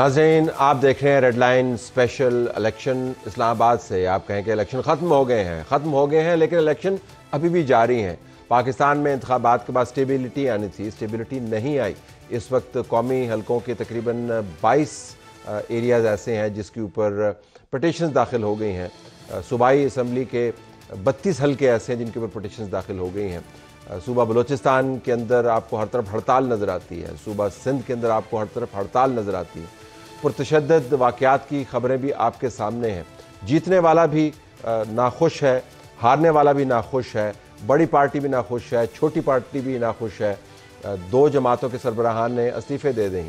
नाजरीन आप देख रहे हैं red line special election Islamabad से आप कहें कि इलेक्शन ख़त्म हो गए हैं ख़त्म हो गए हैं लेकिन इलेक्शन अभी भी जारी हैं पाकिस्तान में इंतबात के बाद स्टेबिलिटी आनी थी स्टेबिलिटी नहीं आई इस वक्त कौमी हलकों के तकरीबन 22 एरियाज़ ऐसे हैं जिसके ऊपर पटिशन दाखिल हो गई हैं सूबाई इसम्बली के बत्तीस हल्के ऐसे हैं जिनके ऊपर पटिशन दाखिल हो गई हैं सूबा बलोचिस्तान के अंदर आपको हर तरफ हड़ताल नज़र आती है सूबा सिंध के अंदर आपको हर तरफ हड़ताल नज़र आती है पुरतशद वाक़ात की खबरें भी आपके सामने हैं जीतने वाला भी नाखुश है हारने वाला भी नाखुश है बड़ी पार्टी भी नाखुश है छोटी पार्टी भी नाखुश है दो जमातों के सरबराहान ने इस्तीफ़े दे दी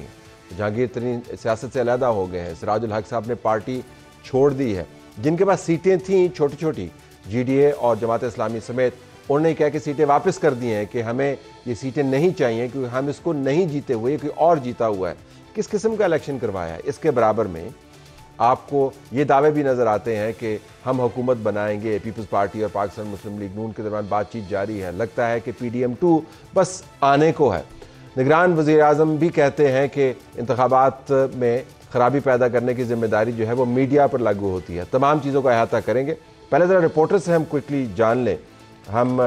जहांगीर तरीन सियासत से अलहदा हो गए हैं सराजुल हक साहब ने पार्टी छोड़ दी है जिनके पास सीटें थीं छोटी छोटी जी डी ए और जमात इस्लामी समेत उन्होंने कह कि सीटें वापस कर दी हैं कि हमें ये सीटें नहीं चाहिए क्योंकि हम इसको नहीं जीते हुए कोई और जीता हुआ है किस किस्म का इलेक्शन करवाया है इसके बराबर में आपको ये दावे भी नज़र आते हैं कि हम हुकूमत बनाएंगे पीपल्स पार्टी और पाकिस्तान मुस्लिम लीग नून के दरमियान बातचीत जारी है लगता है कि पी डी एम टू बस आने को है निगरान वज़ी अजम भी कहते हैं कि इंतबात में खराबी पैदा करने की जिम्मेदारी जो है वो मीडिया पर लागू होती है तमाम चीज़ों का अहाता करेंगे पहले ज़रा रिपोर्टर से हम क्विकली जान लें हम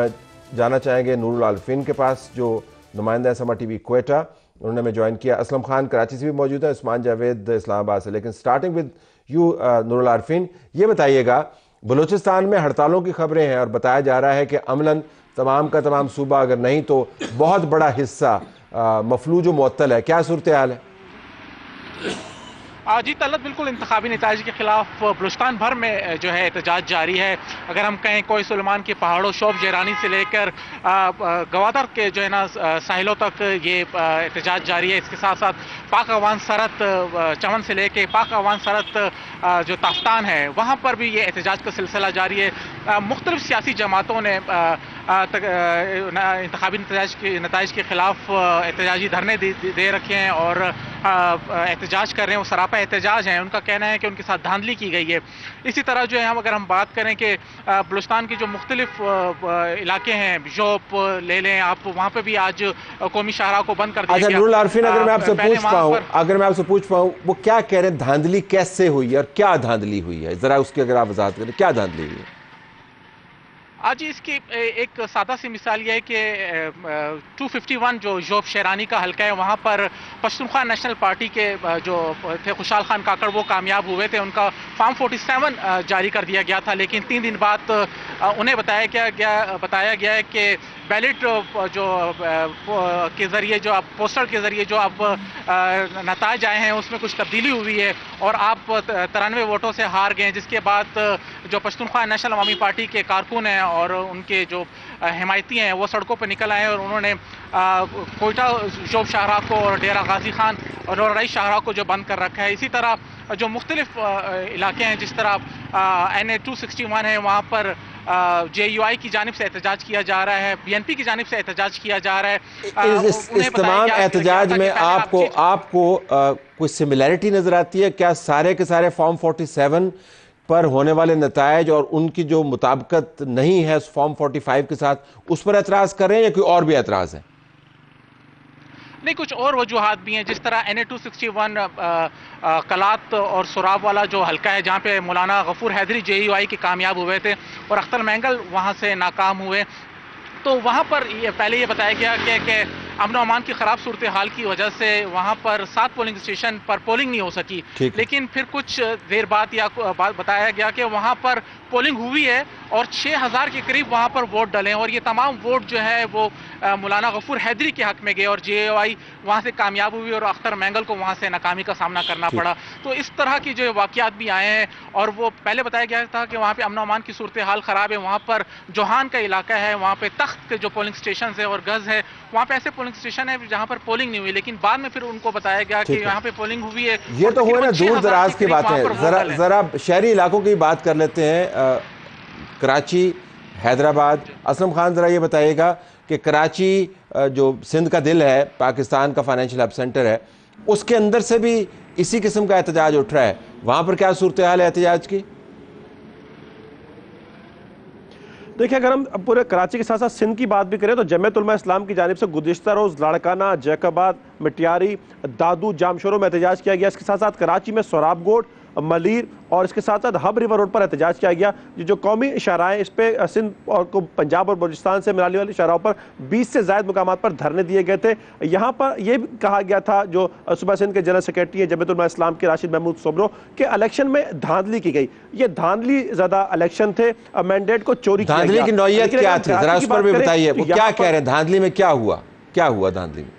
जाना चाहेंगे नूरुल आलफिन के पास जो नुमाइंदा है समा टी वी कोटा उन्होंने हमें ज्वाइन किया असलम खान कराची से भी मौजूद है उस्मान जावेद इस्लामाबाद से लेकिन starting with you Noorul Arifeen ये बताइएगा बलूचिस्तान में हड़तालों की खबरें हैं और बताया जा रहा है कि अमला तमाम का तमाम सूबा अगर नहीं तो बहुत बड़ा हिस्सा uh, मफलूज मअतल है क्या सूरत हाल है जी तलत बिल्कुल इंतबी नतज के खिलाफ बलुस्तान भर में जो है एहतजाज जारी है अगर हम कहें कोई सलमान के पहाड़ों शोब जरानी से लेकर गवादर के जो है ना साहिलों तक ये एहतजाज जारी है इसके साथ साथ पाक अवान सरत चमन से लेकर पाक अवान सरत जो ताफ्तान है वहाँ पर भी ये एहतजाज का सिलसिला जारी है मुख्तलिफ सियासी जमातों ने आ, इंतबी नतज के नतज के ख़िलाफ़ एहतजाजी धरने दे, रखे हैं और एहतजाज कर रहे हैं वो सरापा एहतजाज हैं उनका कहना है कि उनके साथ धांधली की गई है इसी तरह जो है हम अगर हम बात करें कि बलुस्तान के जो मुख्तलिफ इलाके हैं जोप ले लें आप वहाँ पर भी आज कौमी शाहरा को बंद कर देंगे अच्छा, अगर मैं आपसे पूछ पाऊँ वो क्या कह रहे हैं धांधली कैसे हुई है और क्या धांधली हुई है ज़रा उसकी अगर आप आजाद करें क्या धांधली हुई है आज इसकी एक सादा सी मिसाल यह है कि 251 जो जोब शेरानी का हलका है वहाँ पर पश्तूनख्वा नेशनल पार्टी के जो थे खुशहाल खान काकड़ वो कामयाब हुए थे उनका फॉर्म 47 जारी कर दिया गया था लेकिन तीन दिन बाद उन्हें बताया गया बताया गया है कि बैलेट जो के ज़रिए जो आप पोस्टर के ज़रिए जो आप नतज आए हैं उसमें कुछ तब्दीली हुई है और आप तिरानवे वोटों से हार गए जिसके बाद जो पश्तनख्वा नेशनल अवामी पार्टी के कारकुन हैं और उनके जो हिमायती हैं वो सड़कों पर निकल आए हैं और उन्होंने कोयटा शोब शाहरा को और डेरा गाजी खान और रई शाहरा को जो बंद कर रखा है इसी तरह जो मुख्तलिफ इलाके हैं जिस तरह N A two sixty one है वहाँ पर जे यू आई की जानब से एहतजाज किया जा रहा है बी एन पी की जानब से एहतजाज किया जा रहा है इस, इस, इस तमाम एहतजाज में आपको आपको कोई सिमिलैरिटी नज़र आती है क्या सारे के सारे फॉर्म फोर्टी सेवन पर होने वाले नतज और उनकी जो मुताबकत नहीं है उस फॉर्म 45 के साथ उस पर एतराज़ हैं या कोई और भी एतराज़ है नहीं कुछ और वजूहत भी हैं जिस तरह N A two sixty one Kalat और सुराब वाला जो हल्का है जहाँ पे Maulana Ghafoor Haideri J U I के कामयाब हुए थे और अख्तर मैंगल वहाँ से नाकाम हुए तो वहाँ पर ये पहले ये बताया गया कि अमन अमान की ख़राब सूरत हाल की वजह से वहाँ पर सात पोलिंग स्टेशन पर पोलिंग नहीं हो सकी लेकिन फिर कुछ देर बाद या बताया गया कि वहाँ पर पोलिंग हुई है और 6000 के करीब वहाँ पर वोट डले और ये तमाम वोट जो है वो मौलाना गफूर हैदरी के हक में गए और जे ए आई वहाँ से कामयाब हुई और अख्तर मैंगल को वहाँ से नाकामी का सामना करना पड़ा तो इस तरह की जो वाकियात भी आए हैं और वो पहले बताया गया था कि वहाँ पर अमन अमान की सूरत हाल ख़राब है वहाँ पर जोहान का इलाका है वहाँ पर तख्त के जो पोलिंग स्टेशन है और गज़ है वहाँ पर ऐसे पोलिंग स्टेशन है जहाँ पर पोलिंग नहीं हुई लेकिन बाद में फिर उनको बताया गया कि यहाँ पे पोलिंग हुई है ये तो हुआ ना दूर दराज की बात है जरा शहरी इलाकों की बात कर लेते हैं कराची हैदराबाद असलम खान ज़रा ये बताइएगा कि कराची जो सिंध का दिल है पाकिस्तान का फाइनेंशियल हब सेंटर है उसके अंदर से भी इसी किस्म का एहतजाज उठ रहा है वहाँ पर क्या सूरत हाल है एहतजाज की देखिए अगर हम पूरे कराची के साथ साथ सिंध की बात भी करें तो उलमा इस्लाम की जानब से गुजशत रोज़ लाड़काना जैकबाद मटियारी दादू जामशोरों में एहतजाज किया गया इसके साथ साथ कराची में सोराबगोट मलिर और इसके साथ साथ हब रिवर रोड पर एहतजाज किया गया जो जो कौमी इशारा इस पर सिंध और को पंजाब और बलोचिस्तान से मिलाने वाले इशारों पर बीस से ज्यादा मकाम पर धरने दिए गए थे यहाँ पर यह कहा गया था जो सुबह सिंध के जनरल सेक्रेटरी है जमयतुलमा इस्लाम के राशिद महमूद सोबरों के इलेक्शन में धांधली की गई ये धांधली ज्यादा इलेक्शन थे मैंडेट को चोरी धांधली की नौयत क्या थी जरा उस पर भी बताइए तो क्या कह रहे हैं धांधली में क्या हुआ क्या हुआ धांधली में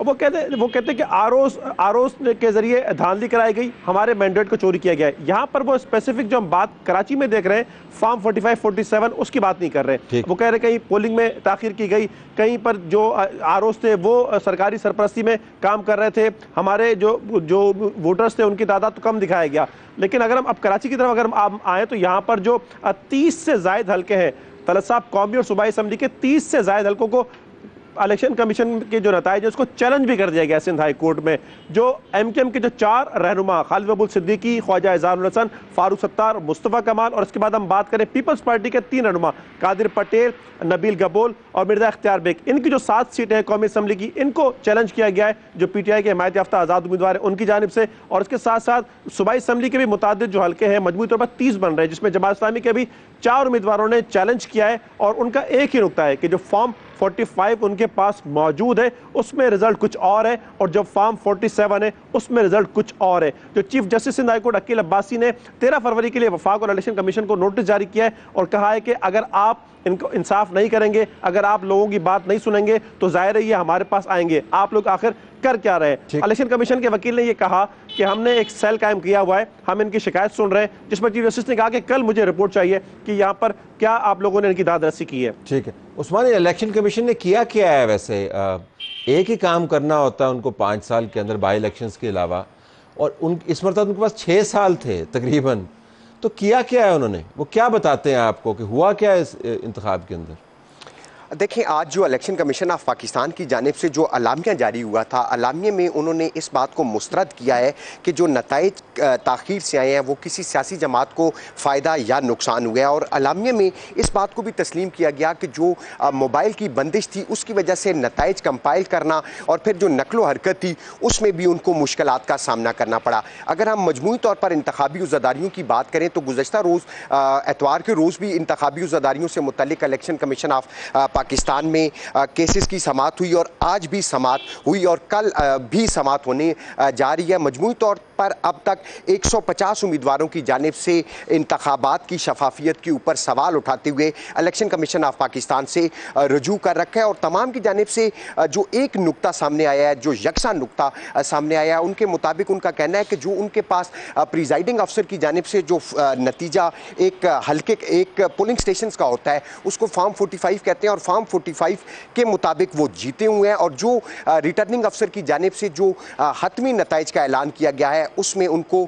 और वो कहते वो कहते हैं कि आरोस आरोस के ज़रिए धांधली कराई गई हमारे मैंडेट को चोरी किया गया है यहाँ पर वो स्पेसिफिक जो हम बात कराची में देख रहे हैं फॉर्म 45 47 उसकी बात नहीं कर रहे वो कह रहे कहीं पोलिंग में ताखिर की गई कहीं पर जो आरोस थे वो सरकारी सरपरस्ती में काम कर रहे थे हमारे जो जो वोटर्स थे उनकी तादाद तो कम दिखाया गया लेकिन अगर हम अब कराची की तरफ अगर हम आए तो यहाँ पर जो तीस से जायद हल्के हैं तलत साहब कौमी और सूबाई असम्बली के तीस से जायद हल्कों को इलेक्शन कमीशन के जो नतज है उसको चैलेंज भी कर दिया गया सिंध हाई कोर्ट में जो एम के एम के जो चार रहनुमा खालिद अबुल सिद्दीकी ख्वाजा इजारुल हसन फारूक सत्तार मुस्तफ़ा कमाल और इसके बाद हम बात करें पीपल्स पार्टी के तीन रहनुमा कादिर पटेल नबील गबोल और मिर्जा अख्तियार बेग इनकी जो सात सीटें हैं कौमी असम्बली की इनको चैलेंज किया गया है जो पी टी आई के हमायत याफ्ता आज़ाद उम्मीदवार है उनकी जानब से और इसके साथ साथ सूबाई असम्बली के भी मुतद जो हल्के हैं मजमू तौर पर तीस बन रहे हैं जिसमें जमात इस्लामी के भी चार उम्मीदवारों ने चैलेंज किया है और उनका एक ही नुकता है कि जो फॉर्म 45 उनके पास मौजूद है उसमें रिजल्ट कुछ और है और जब फार्म 47 है उसमें रिजल्ट कुछ और है जो chief justice Sindh high court Aqeel Abbasi ने 13 फरवरी के लिए वफाक और इलेक्शन कमीशन को नोटिस जारी किया है और कहा है कि अगर आप इनको इंसाफ नहीं करेंगे अगर आप लोगों की बात नहीं सुनेंगे तो जाहिर है ये हमारे पास आएंगे आप लोग आखिर कर क्या रहे इलेक्शन कमीशन के वकील ने यह कहा कि हमने एक सेल कायम किया हुआ है हम इनकी शिकायत सुन रहे हैं जिसमें चीफ जस्टिस ने कहा कि कल मुझे रिपोर्ट चाहिए कि यहाँ पर क्या आप लोगों ने इनकी दादरसी की है ठीक है उस्मान इलेक्शन कमीशन ने किया क्या है वैसे एक ही काम करना होता है उनको पाँच साल के अंदर बाई इलेक्शन के अलावा और उन इस मरतब तो उनके पास छः साल थे तकरीबन तो किया क्या है उन्होंने वो क्या बताते हैं आपको कि हुआ क्या है इस इंतखब के अंदर देखें आज जो इलेक्शन कमीशन ऑफ पाकिस्तान की जानब से जो अलामिया जारी हुआ था अलामिया में उन्होंने इस बात को मुस्रद किया है कि जो नतज तखिर से आए हैं वो किसी सियासी जमात को फ़ायदा या नुकसान हुआ है और अलामिया में इस बात को भी तस्लीम किया गया कि जो मोबाइल की बंदिश थी उसकी वजह से नतज कम्पाइल करना और फिर जो नकलो हरकत थी उसमें भी उनको मुश्किल का सामना करना पड़ा अगर हम मजमू तौर पर इंतबी उजादारियों की बात करें तो गुजशत रोज़ एतवार के रोज़ भी इंतबी उजादारियों से मुतल इलेक्शन कमीशन ऑफ पाकिस्तान में केसेस की समाप्त हुई और आज भी समाप्त हुई और कल भी समाप्त होने जा रही है मजमू तौर पर अब तक 150 उम्मीदवारों की जानब से इंतबात की शफाफियत के ऊपर सवाल उठाते हुए इलेक्शन कमीशन ऑफ पाकिस्तान से रजू कर रखा है और तमाम की जानब से जो एक नुकता सामने आया है जो यकसा नुकता सामने आया है उनके मुताबिक उनका कहना है कि जो उनके पास प्रिजाइडिंग अफसर की जानब से जो नतीजा एक हल्के एक पोलिंग स्टेशन का होता है उसको फॉर्म फोर्टी कहते हैं और फार्म 45 के मुताबिक वो जीते हुए हैं और जो रिटर्निंग अफसर की जानब से जो हतमी नतज का ऐलान किया गया है उसमें उनको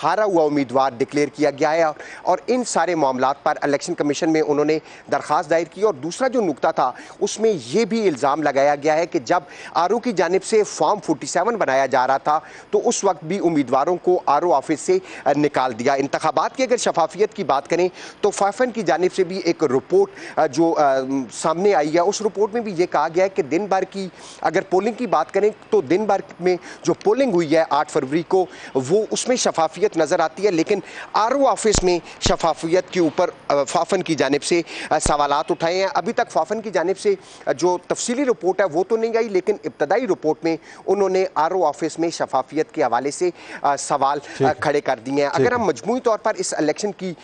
हारा हुआ उम्मीदवार डिक्लेयर किया गया है और इन सारे मामला पर इलेक्शन कमीशन में उन्होंने दरख्वास्त दायर की और दूसरा जो नुकता था उसमें यह भी इल्ज़ाम लगाया गया है कि जब आर ओ की जानब से फॉर्म फोर्टी सेवन बनाया जा रहा था तो उस वक्त भी उम्मीदवारों को आर ओ ऑफिस से निकाल दिया इंतबात की अगर शफाफियत की बात करें तो फाइफन की जानब से भी एक रिपोर्ट जो सामने सामने आई है उस रिपोर्ट में भी ये कहा गया है कि दिन भर की अगर पोलिंग की बात करें तो दिन भर में जो पोलिंग हुई है आठ फरवरी को वो उसमें शफाफियत नज़र आती है लेकिन आर ओ ऑफिस में शफाफियत के ऊपर फाफन की जानब से सवाल उठाए हैं अभी तक फाफन की जानब से जो तफसली रिपोर्ट है वो तो नहीं आई लेकिन इब्तदाई रिपोर्ट में उन्होंने आर ओ ऑफिस में शफाफियत के हवाले से सवाल खड़े कर दिए हैं अगर हम मजमू तौर पर इस इलेक्शन की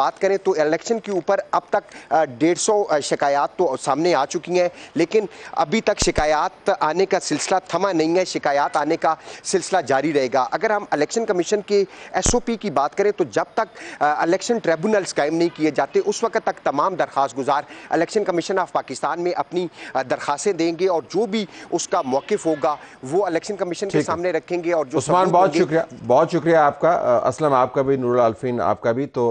बात करें तो इलेक्शन के ऊपर अब तक डेढ़ सौ शिकायत तो सामने आ चुकी हैं लेकिन अभी तक शिकायत आने का सिलसिला थमा नहीं है शिकायत आने का सिलसिला जारी रहेगा अगर हम इलेक्शन कमीशन के एस की बात करें तो जब तक इलेक्शन ट्रिब्यूनल्स कायम नहीं किए जाते उस वक्त तक तमाम दरख्वास्त गुजार इलेक्शन कमीशन ऑफ पाकिस्तान में अपनी दरखास्तें देंगे और जो भी उसका मौक़ होगा वो इलेक्शन कमीशन के सामने रखेंगे और जो उस्मान बहुत शुक्रिया बहुत शुक्रिया आपका असलम आपका भी नूर आपका भी तो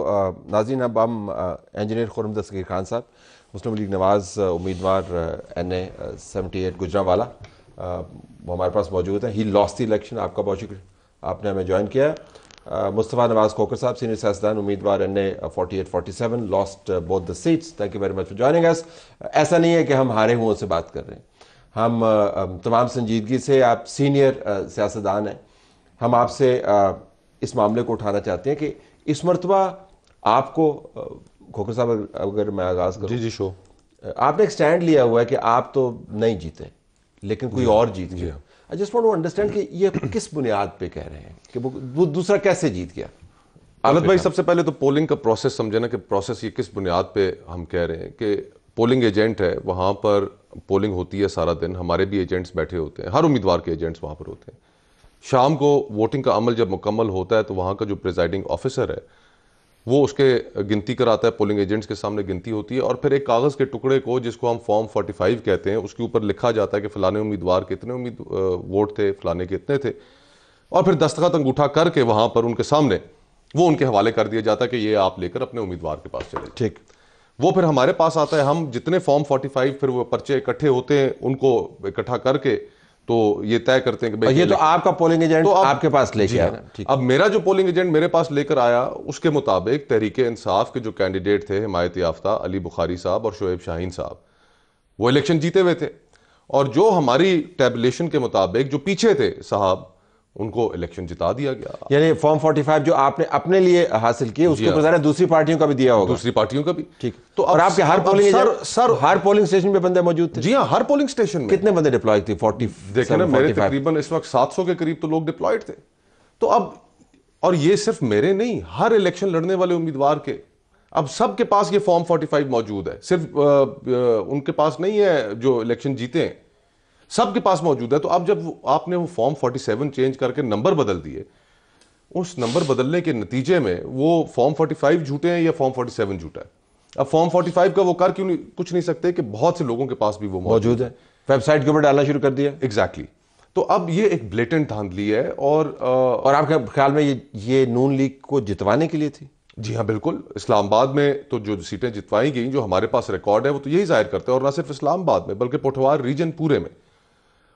नाजीन अब हम इंजीनियर खुरम दस्तगीर खान साहब मुस्लिम लीग नवाज उम्मीदवार N A seventy eight Gujranwala वो हमारे पास मौजूद है ही लॉस द इलेक्शन आपका बहुत शुक्रिया आपने हमें ज्वाइन किया मुस्तफ़ा नवाज खोकर साहब सीनियर सियासदान उम्मीदवार N A forty eight forty seven lost both the seats thank you very much for joining us ऐसा नहीं है कि हम हारे हुए से बात कर रहे हैं हम तमाम संजीदगी से आप सीनियर सियासतदान हैं हम आपसे इस मामले को उठाना चाहते हैं कि इस मरतबा आपको खोखर साहब अगर मैं आगाज करूं जी जी शो आपने एक स्टैंड लिया हुआ है कि आप तो नहीं जीते लेकिन कोई और जीत गया I just want to understand कि ये किस बुनियाद पे कह रहे हैं कि वो दूसरा कैसे जीत गया आनंद भाई सबसे पहले तो पोलिंग का प्रोसेस समझे ना कि प्रोसेस ये किस बुनियाद पर हम कह रहे हैं कि पोलिंग एजेंट है वहाँ पर पोलिंग होती है सारा दिन हमारे भी एजेंट्स बैठे होते हैं हर उम्मीदवार के एजेंट्स वहाँ पर होते हैं शाम को वोटिंग का अमल जब मुकम्मल होता है तो वहाँ का जो प्रिजाइडिंग ऑफिसर है वो उसके गिनती कराता है पोलिंग एजेंट्स के सामने गिनती होती है और फिर एक कागज़ के टुकड़े को जिसको हम फॉर्म 45 कहते हैं उसके ऊपर लिखा जाता है कि फ़लाने उम्मीदवार के इतने उम्मीद वोट थे फ़लाने के इतने थे और फिर दस्तखत अंगूठा करके वहाँ पर उनके सामने वो उनके हवाले कर दिया जाता है कि ये आप लेकर अपने उम्मीदवार के पास चले ठीक वो फिर हमारे पास आता है हम जितने फॉर्म फोर्टी फिर वो पर्चे इकट्ठे होते हैं उनको इकट्ठा करके तो ये तय करते हैं कि भाई ये तो आपका पोलिंग एजेंट तो आप, आपके पास लेके आया हाँ। अब मेरा जो पोलिंग एजेंट मेरे पास लेकर आया उसके मुताबिक तहरीक इंसाफ के जो कैंडिडेट थे हिमायत याफ्ता अली बुखारी साहब और शोएब शाहीन साहब वो इलेक्शन जीते हुए थे और जो हमारी टेबलेशन के मुताबिक जो पीछे थे साहब उनको इलेक्शन जिता दिया गया यानी फॉर्म 45 जो आपने अपने लिए हासिल किए उसके ऊपर हाँ। दूसरी पार्टियों का भी दिया होगा दूसरी पार्टियों का भी ठीक तो और आपके हर पोलिंग सर सर हर पोलिंग स्टेशन पे बंदे मौजूद थे जी हाँ हर पोलिंग स्टेशन में कितने बंदे डिप्लॉयड थे 40 देखे ना मेरे तकरीबन इस वक्त 700 के करीब तो लोग डिप्लॉयड थे तो अब और ये सिर्फ मेरे नहीं हर इलेक्शन लड़ने वाले उम्मीदवार के अब सबके पास ये फॉर्म 45 मौजूद है सिर्फ उनके पास नहीं है जो इलेक्शन जीते हैं सबके पास मौजूद है तो अब जब आपने वो फॉर्म 47 चेंज करके नंबर बदल दिए उस नंबर बदलने के नतीजे में वो फॉर्म 45 झूठे हैं या फॉर्म 47 झूठा है अब फॉर्म 45 का वो कर क्यों नहीं कुछ नहीं सकते कि बहुत से लोगों के पास भी वो मौजूद है वेबसाइट के ऊपर डालना शुरू कर दिया एग्जैक्टली exactly. तो अब ये एक ब्लेटेंट धांधली है और आ, और आपके ख्याल में ये ये नून लीग को जितवाने के लिए थी जी हाँ बिल्कुल इस्लामाबाद में तो जो सीटें जितवाई गई जो हमारे पास रिकॉर्ड है वो तो यही जाहिर करते हैं और ना सिर्फ इस्लामाबाद में बल्कि पोठवार रीजन पूरे में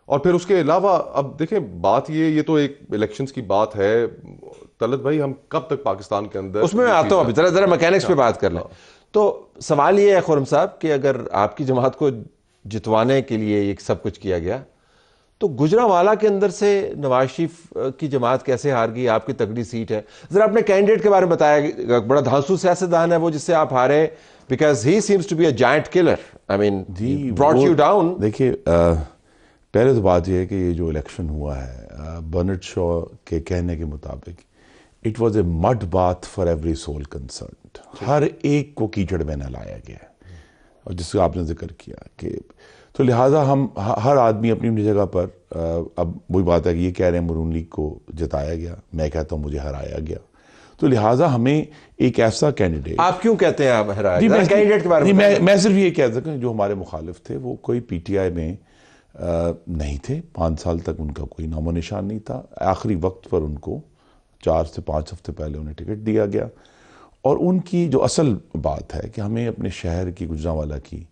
और फिर उसके अलावा अब देखें बात ये ये तो एक इलेक्शंस की बात है तलत भाई हम कब तक पाकिस्तान के अंदर उसमें आता हूँ अभी जरा जरा मैकेनिक्स पे हाँ। बात कर लें हाँ। तो सवाल ये है खुरम साहब कि अगर आपकी जमात को जितवाने के लिए ये सब कुछ किया गया तो गुजरावाला के अंदर से नवाज शरीफ की जमात कैसे हार गई आपकी तगड़ी सीट है जरा अपने कैंडिडेट के बारे में बताया बड़ा धांसू सियासतदान है वो जिससे आप हारे because he seems to be a giant killer I mean brought you down देखिए पहले तो बात यह है कि ये जो इलेक्शन हुआ है बर्नर्ड शॉ के कहने के मुताबिक it was a mud bath for every soul concern हर एक को कीचड़ में नहलाया गया है और जिसका आपने जिक्र किया कि तो लिहाजा हम हर आदमी अपनी अपनी जगह पर अब वही बात है कि ये कह रहे हैं मरून लीग को जताया गया मैं कहता हूँ मुझे हराया गया तो लिहाजा हमें एक ऐसा कैंडिडेट आप क्यों कहते हैं आप हराया मैं, मैं, मैं सिर्फ ये कह सकता हूँ जो हमारे मुखालिफ थे वो कोई पी टी आई में नहीं थे पाँच साल तक उनका कोई नामो निशान नहीं था आखिरी वक्त पर उनको चार से पाँच हफ्ते पहले उन्हें टिकट दिया गया और उनकी जो असल बात है कि हमें अपने शहर की गुजरावाला की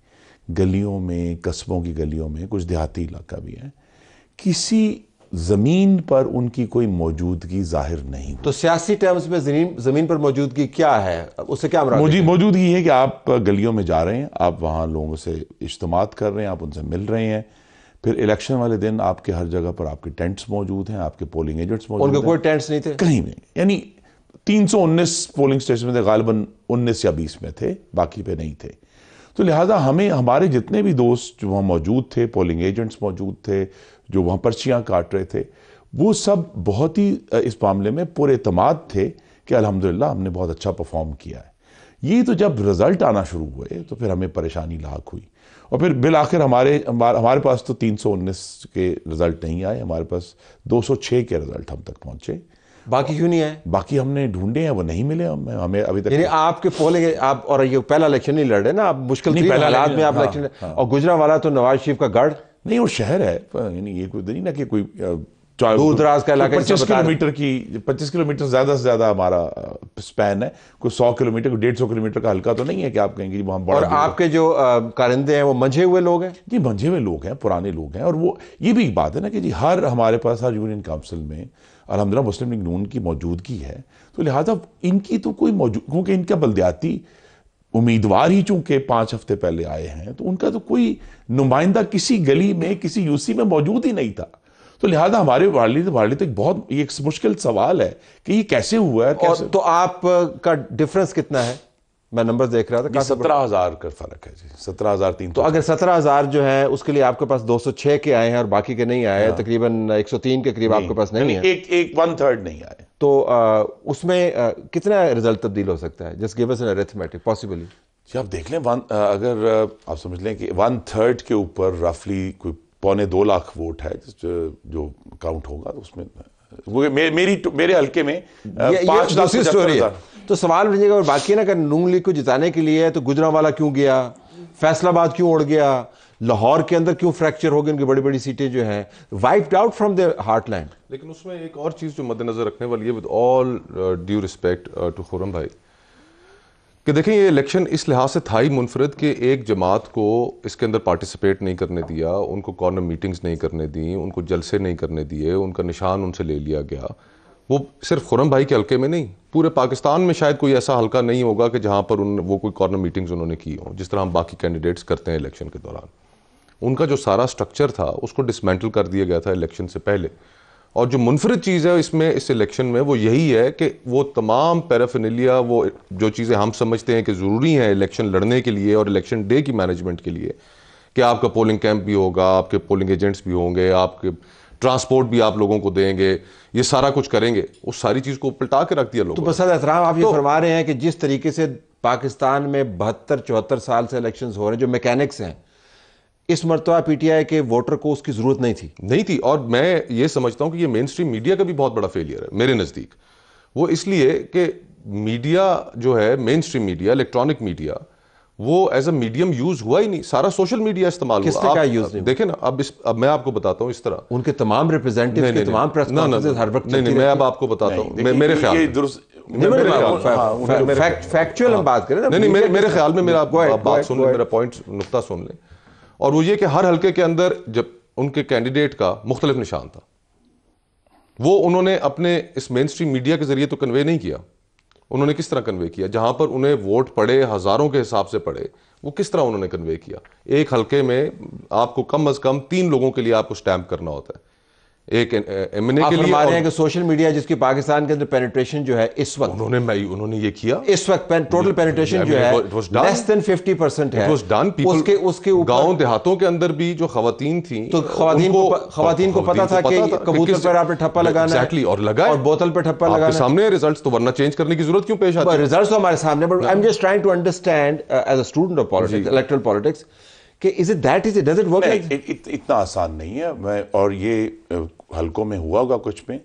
गलियों में कस्बों की गलियों में कुछ देहाती इलाका भी है किसी ज़मीन पर उनकी कोई मौजूदगी जाहिर नहीं तो सियासी टर्म्स में ज़मीन ज़मीन पर मौजूदगी क्या है उससे क्या मौजूद मौजूदगी है कि आप गलियों में जा रहे हैं आप वहाँ लोगों से इज्तम कर रहे हैं आप उनसे मिल रहे हैं फिर इलेक्शन वाले दिन आपके हर जगह पर आपके टेंट्स मौजूद हैं आपके पोलिंग एजेंट्स मौजूद उनके कोई टेंट्स नहीं थे कहीं नहीं यानी 319 पोलिंग स्टेशन में थे गालबन 19 या 20 में थे बाकी पे नहीं थे तो लिहाजा हमें हमारे जितने भी दोस्त जो वहाँ मौजूद थे पोलिंग एजेंट्स मौजूद थे जो वहाँ पर्चियाँ काट रहे थे वो सब बहुत ही इस मामले में पूरे अतमाद थे कि अलहमदिल्ला हमने बहुत अच्छा परफॉर्म किया है ये तो जब रिज़ल्ट आना शुरू हुए तो फिर हमें परेशानी लाक हुई और फिर बिल आखिर हमारे हमारे पास तो 319 के रिजल्ट नहीं आए हमारे पास 206 के रिजल्ट हम तक पहुंचे बाकी क्यों नहीं आए बाकी हमने ढूंढे हैं वो नहीं मिले हमें हमें अभी तक यानी आपके पोलिंग आप और ये पहला इलेक्शन नहीं लड़ रहे ना आप मुश्किल नहीं पहला हालात में आप इलेक्शन हाँ, हाँ, और गुजरा वाला तो नवाज शरीफ का गढ़ नहीं वो शहर है यानी ये कोई नहीं ना कि कोई दूर दराज का तो इलाका पच्चीस किलोमीटर की पच्चीस किलोमीटर ज्यादा से ज्यादा हमारा स्पैन है कोई सौ किलोमीटर डेढ़ सौ किलोमीटर का हल्का तो नहीं है कि आप कहेंगे वहां बड़ा और आपके जो कारिंदे हैं वो मंझे हुए लोग हैं जी मंझे हुए लोग हैं पुराने लोग हैं और वो ये भी एक बात है ना कि जी हर हमारे पास हर यूनियन काउंसिल में अलहमदिल्ला मुस्लिम लीग नून की मौजूदगी है तो लिहाजा इनकी तो कोई मौजूद क्योंकि इनका बलदयाती उम्मीदवार ही चूंकि पांच हफ्ते पहले आए हैं तो उनका तो कोई नुमाइंदा किसी गली में किसी यूसी में मौजूद ही नहीं था तो लिहाजा हमारे वाले वाली तो एक बहुत ये एक मुश्किल सवाल है कि ये कैसे हुआ है कैसे? और तो आपका डिफरेंस कितना है मैं नंबर देख रहा था सत्रह हजार का फर्क है जी सत्रह हजार तीन तो अगर सत्रह हजार जो है उसके लिए आपके पास दो सौ छह के आए हैं और बाकी के नहीं आए हाँ। तकरीबन एक सौ तीन के करीब आपके पास नहीं, नहीं, नहीं है एक एक वन थर्ड नहीं आए तो आ, उसमें आ, कितना रिजल्ट तब्दील हो सकता है just give us an arithmetic possibly जी आप देख लें वन अगर आप समझ लें कि वन थर्ड के ऊपर रफली कोई पौने दो लाख वोट है जो जो काउंट होगा उसमें मे, मेरी मेरे हल्के में पांच लाख स्टोरी है तो सवाल बनेगा और बाकी ना अगर नूंग लीग को जिताने के लिए तो गुजरावाला क्यों गया फैसलाबाद क्यों उड़ गया लाहौर के अंदर क्यों फ्रैक्चर हो गए उनकी बड़ी बड़ी सीटें जो है wiped out from the heartland लेकिन उसमें एक और चीज़ जो मद्देनजर रखने वाली है with all due respect to Khurram भाई कि देखें ये इलेक्शन इस लिहाज से था ही मुनफरद कि एक जमात को इसके अंदर पार्टिसिपेट नहीं करने दिया उनको कॉर्नर मीटिंग्स नहीं करने दी उनको जलसे नहीं करने दिए उनका निशान उनसे ले लिया गया वो सिर्फ खुरम भाई के हल्के में नहीं पूरे पाकिस्तान में शायद कोई ऐसा हल्का नहीं होगा कि जहाँ पर उन वो कोई कॉर्नर मीटिंग्स उन्होंने की हों जिस तरह हम बाकी कैंडिडेट्स करते हैं इलेक्शन के दौरान उनका जो सारा स्ट्रक्चर था उसको डिसमेंटल कर दिया गया था इलेक्शन से पहले और जो मुनफरद चीज़ है इसमें इस इलेक्शन में वो यही है कि वो तमाम पैराफिनलिया वो जो चीज़ें हम समझते हैं कि ज़रूरी हैं इलेक्शन लड़ने के लिए और इलेक्शन डे की मैनेजमेंट के लिए कि आपका पोलिंग कैंप भी होगा आपके पोलिंग एजेंट्स भी होंगे आपके ट्रांसपोर्ट भी आप लोगों को देंगे ये सारा कुछ करेंगे उस सारी चीज़ को पलटा के रख दिया लोग तो बस एहतराम आप ये तो, फरमा रहे हैं कि जिस तरीके से पाकिस्तान में बहत्तर चौहत्तर साल से इलेक्शन हो रहे हैं जो मैकेनिक्स हैं इस मरतबा पीटीआई के वोटर को उसकी जरूरत नहीं थी नहीं थी और मैं ये समझता हूँ कि ये मेन स्ट्रीम मीडिया का भी बहुत बड़ा फेलियर है मेरे नज़दीक वो इसलिए कि मीडिया जो है mainstream media electronic media वो एज अ मीडियम यूज हुआ ही नहीं सारा सोशल मीडिया इस्तेमाल हुआ क्या यूज देखे ना अब इस अब मैं आपको बताता हूँ इस तरह उनके तमाम रिप्रेजेंटेटिव तमाम प्रेस ना हर वक्त नहीं मैं अब आपको बताता हूँ मेरे ख्याल हाँ, फैक्चुअल हम बात करें नहीं नहीं मेरे ख्याल में मेरा आपको बात सुन लें मेरा पॉइंट नुकता सुन लें और वो ये कि हर हलके के अंदर जब उनके कैंडिडेट का मुख्तलिफ निशान था वो उन्होंने अपने इस मेन स्ट्रीम मीडिया के जरिए तो कन्वे नहीं किया उन्होंने किस तरह कन्वे किया जहां पर उन्हें वोट पड़े हजारों के हिसाब से पड़े वो किस तरह उन्होंने कन्वे किया एक हलके में आपको कम अज कम तीन लोगों के लिए आपको स्टैंप करना होता है एक एमएनए के लिए हैं कि सोशल मीडिया जिसकी पाकिस्तान के अंदर पेनिट्रेशन जो है इस वक्त उन्होंने मैं उन्होंने ये किया इस वक्त पेन, टोटल पेनिट्रेशन जो है लेस देन 50 परसेंट है people, उसके उसके गांव देहातों के अंदर भी जो खातन थी तो खातन को खातन को पता था कि कबूतर पर आपने ठप्पा लगाना एग्जैक्टली और लगा और बोतल पर ठप्पा लगाना सामने रिजल्ट तो वरना चेंज करने की जरूरत क्यों पेश आती है रिजल्ट्स तो हमारे सामने but I am just trying to understand as a student of politics electoral politics कि is it that is it does it work इतना आसान नहीं है मैं और ये हलकों में हुआ होगा कुछ में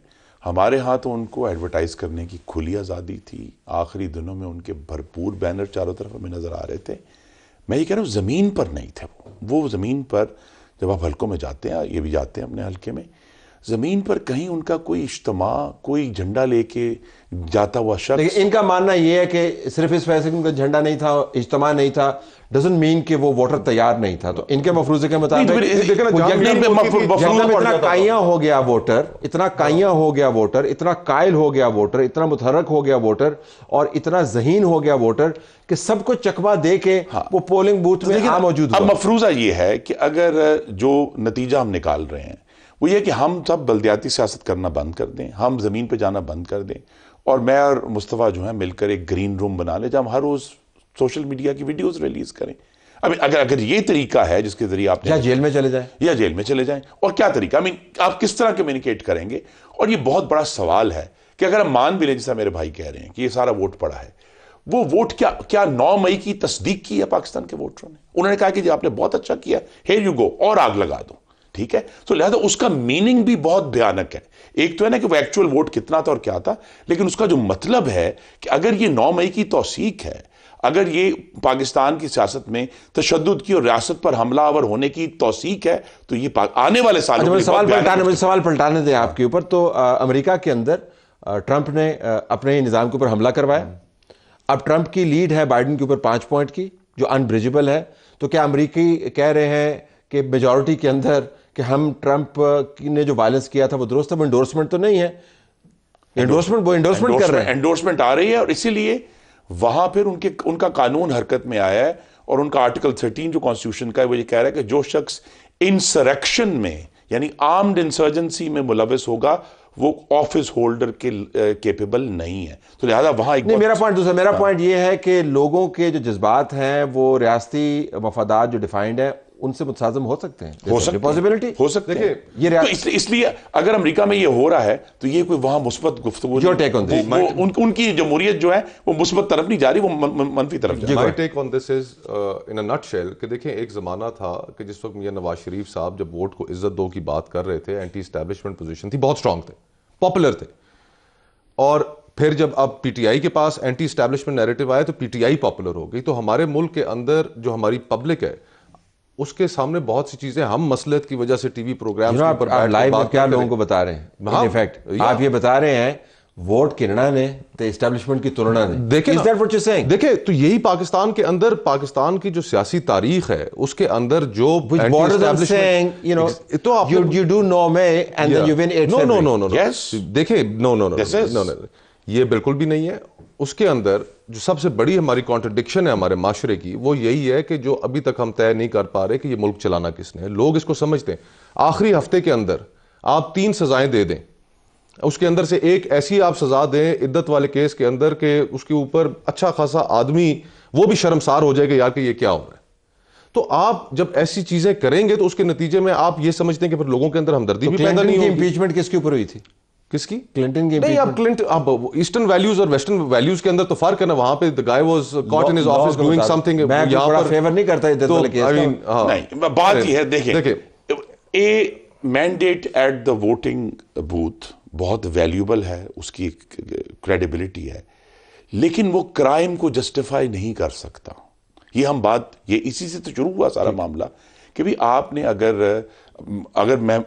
हमारे यहाँ तो उनको एडवर्टाइज करने की खुली आज़ादी थी आखिरी दिनों में उनके भरपूर बैनर चारों तरफ हमें नज़र आ रहे थे मैं ये कह रहा हूँ ज़मीन पर नहीं थे वो वो ज़मीन पर जब आप हल्कों में जाते हैं ये भी जाते हैं अपने हल्के में जमीन पर कहीं उनका कोई इज्तम कोई झंडा लेके जाता हुआ शख्स इनका मानना यह है कि सिर्फ इस फैसले में झंडा नहीं था इज्तम नहीं था डजेंट मीन कि वो वोटर तैयार नहीं था तो इनके मफरूजे के मुताबिक तो हो गया वोटर इतना काइया हो गया वोटर इतना कायल हो गया वोटर इतना मुतहरक हो गया वोटर और इतना जहीन हो गया वोटर कि सबको चकमा दे के हाँ। वो पोलिंग बूथ में मौजूद मफरूजा ये है कि अगर जो नतीजा हम निकाल रहे हैं वो ये कि हम सब बलदियाती सियासत करना बंद कर दें हम ज़मीन पर जाना बंद कर दें और मैं और मुस्तफ़ा जो है मिलकर एक ग्रीन रूम बना लें जहाँ हम हर रोज़ सोशल मीडिया की वीडियोज़ रिलीज़ करें अब अगर अगर ये तरीका है जिसके जरिए आप या जेल में चले जाएं या जेल में चले जाएं और क्या तरीका आई मीन आप किस तरह कम्युनिकेट करेंगे और ये बहुत बड़ा सवाल है कि अगर हम मान भी लें जैसा मेरे भाई कह रहे हैं कि ये सारा वोट पड़ा है वो वोट क्या क्या नौ मई की तस्दीक की है पाकिस्तान के वोटरों ने उन्होंने कहा कि जी आपने बहुत अच्छा किया हेर यू गो और आग लगा दो ठीक है तो लिहाजा उसका मीनिंग भी बहुत भयानक है एक तो है ना कि वो एक्चुअल वोट कितना था और क्या था लेकिन उसका जो मतलब है कि अगर ये नौ मई की तोसीक है अगर ये पाकिस्तान की सियासत में तशद की और रियासत पर हमलावर होने की तोसीक है तो ये आने वाले सालों अच्छा, में मतलब सवाल पलटाने मुझे सवाल पलटाने दें आपके ऊपर तो आ, अमेरिका के अंदर ट्रंप ने अपने निज़ाम के ऊपर हमला करवाया अब ट्रंप की लीड है बाइडन के ऊपर पाँच पॉइंट की जो अनब्रिजेबल है तो क्या अमरीकी कह रहे हैं कि मेजोरिटी के अंदर कि हम ट्रंप ने जो वायलेंस किया था वो दुरुस्त है वो इंडोर्समेंट तो नहीं है इंडोर्समेंट वो इंडोर्समेंट कर रहे हैं इंडोर्समेंट आ रही है और इसीलिए वहां फिर उनके उनका कानून हरकत में आया है और उनका आर्टिकल थर्टीन जो कॉन्स्टिट्यूशन का है वो ये कह रहा है कि जो शख्स इंसरेक्शन में यानी आर्म्ड इंसर्जेंसी में मुलविस होगा वो ऑफिस होल्डर के केपेबल नहीं है तो लिहाजा वहां एक नहीं मेरा पॉइंट दूसरा मेरा पॉइंट हाँ। ये है कि लोगों के जो जज्बात हैं वो रियासती मफादात जो डिफाइंड है उनसे मुतसाजम हो सकते हैं हो सकते पॉसिबिलिटी हो सकते हैं ये तो इस, इसलिए अगर अमेरिका में ये हो रहा है तो ये कोई वहां मुस्बत गुफ्तु योर टेक ऑन दिस उन, उनकी जमहूरियत जो है वो मुस्बत तरफ नहीं जा रही वो मनफी तरफ जा रही my take on this is in a shell कि देखिए एक जमाना था कि जिस वक्त मियाँ नवाज शरीफ साहब जब वोट को इज्जत दो की बात कर रहे थे एंटी स्टैब्लिशमेंट पोजिशन थी बहुत स्ट्रांग थे पॉपुलर थे और फिर जब अब पीटीआई के पास एंटी स्टैब्लिशमेंट नैरेटिव आया तो पीटीआई पॉपुलर हो गई तो हमारे मुल्क के अंदर जो हमारी पब्लिक है उसके सामने बहुत सी चीजें हम मसलत की वजह से टीवी प्रोग्राम लाइव में क्या लोगों को बता रहे हैं इनफैक्ट हाँ। आप ये बता रहे हैं वोट किरणा ने तो इस्टेब्लिशमेंट की तुलना ने देखिए देखे तो यही पाकिस्तान के अंदर पाकिस्तान की जो सियासी तारीख है उसके अंदर जो तो no no no no no ये बिल्कुल भी नहीं है उसके अंदर जो सबसे बड़ी हमारी कॉन्ट्रडिक्शन है हमारे माशरे की वो यही है कि जो अभी तक हम तय नहीं कर पा रहे कि ये मुल्क चलाना किसने है लोग इसको समझते हैं आखिरी हफ्ते के अंदर आप तीन सजाएं दे दें उसके अंदर से एक ऐसी आप सज़ा दें इद्दत वाले केस के अंदर के उसके ऊपर अच्छा खासा आदमी वो भी शर्मसार हो जाएगा यार कि ये क्या हो रहा है तो आप जब ऐसी चीज़ें करेंगे तो उसके नतीजे में आप ये समझते हैं कि फिर लोगों के अंदर हमदर्दी तो भी पैदा नहीं होगी इंपीचमेंट किसके ऊपर हुई थी किसकी क्लिंटन की नहीं अब क्लिंट अब ईस्टर्न वैल्यूज और वेस्टर्न वैल्यूज के अंदर तो फर्क है ना वहां पे the guy was caught in his office doing something मैं यहां तो पर फेवर नहीं करता इधर तो, आई मीन हाँ। नहीं बात ही है देखिए देखिए a mandate at the voting booth बहुत वैल्यूएबल है उसकी क्रेडिबिलिटी है लेकिन वो क्राइम को जस्टिफाई नहीं कर सकता ये हम बात ये इसी से तो शुरू हुआ सारा मामला कि भाई आपने अगर अगर मैं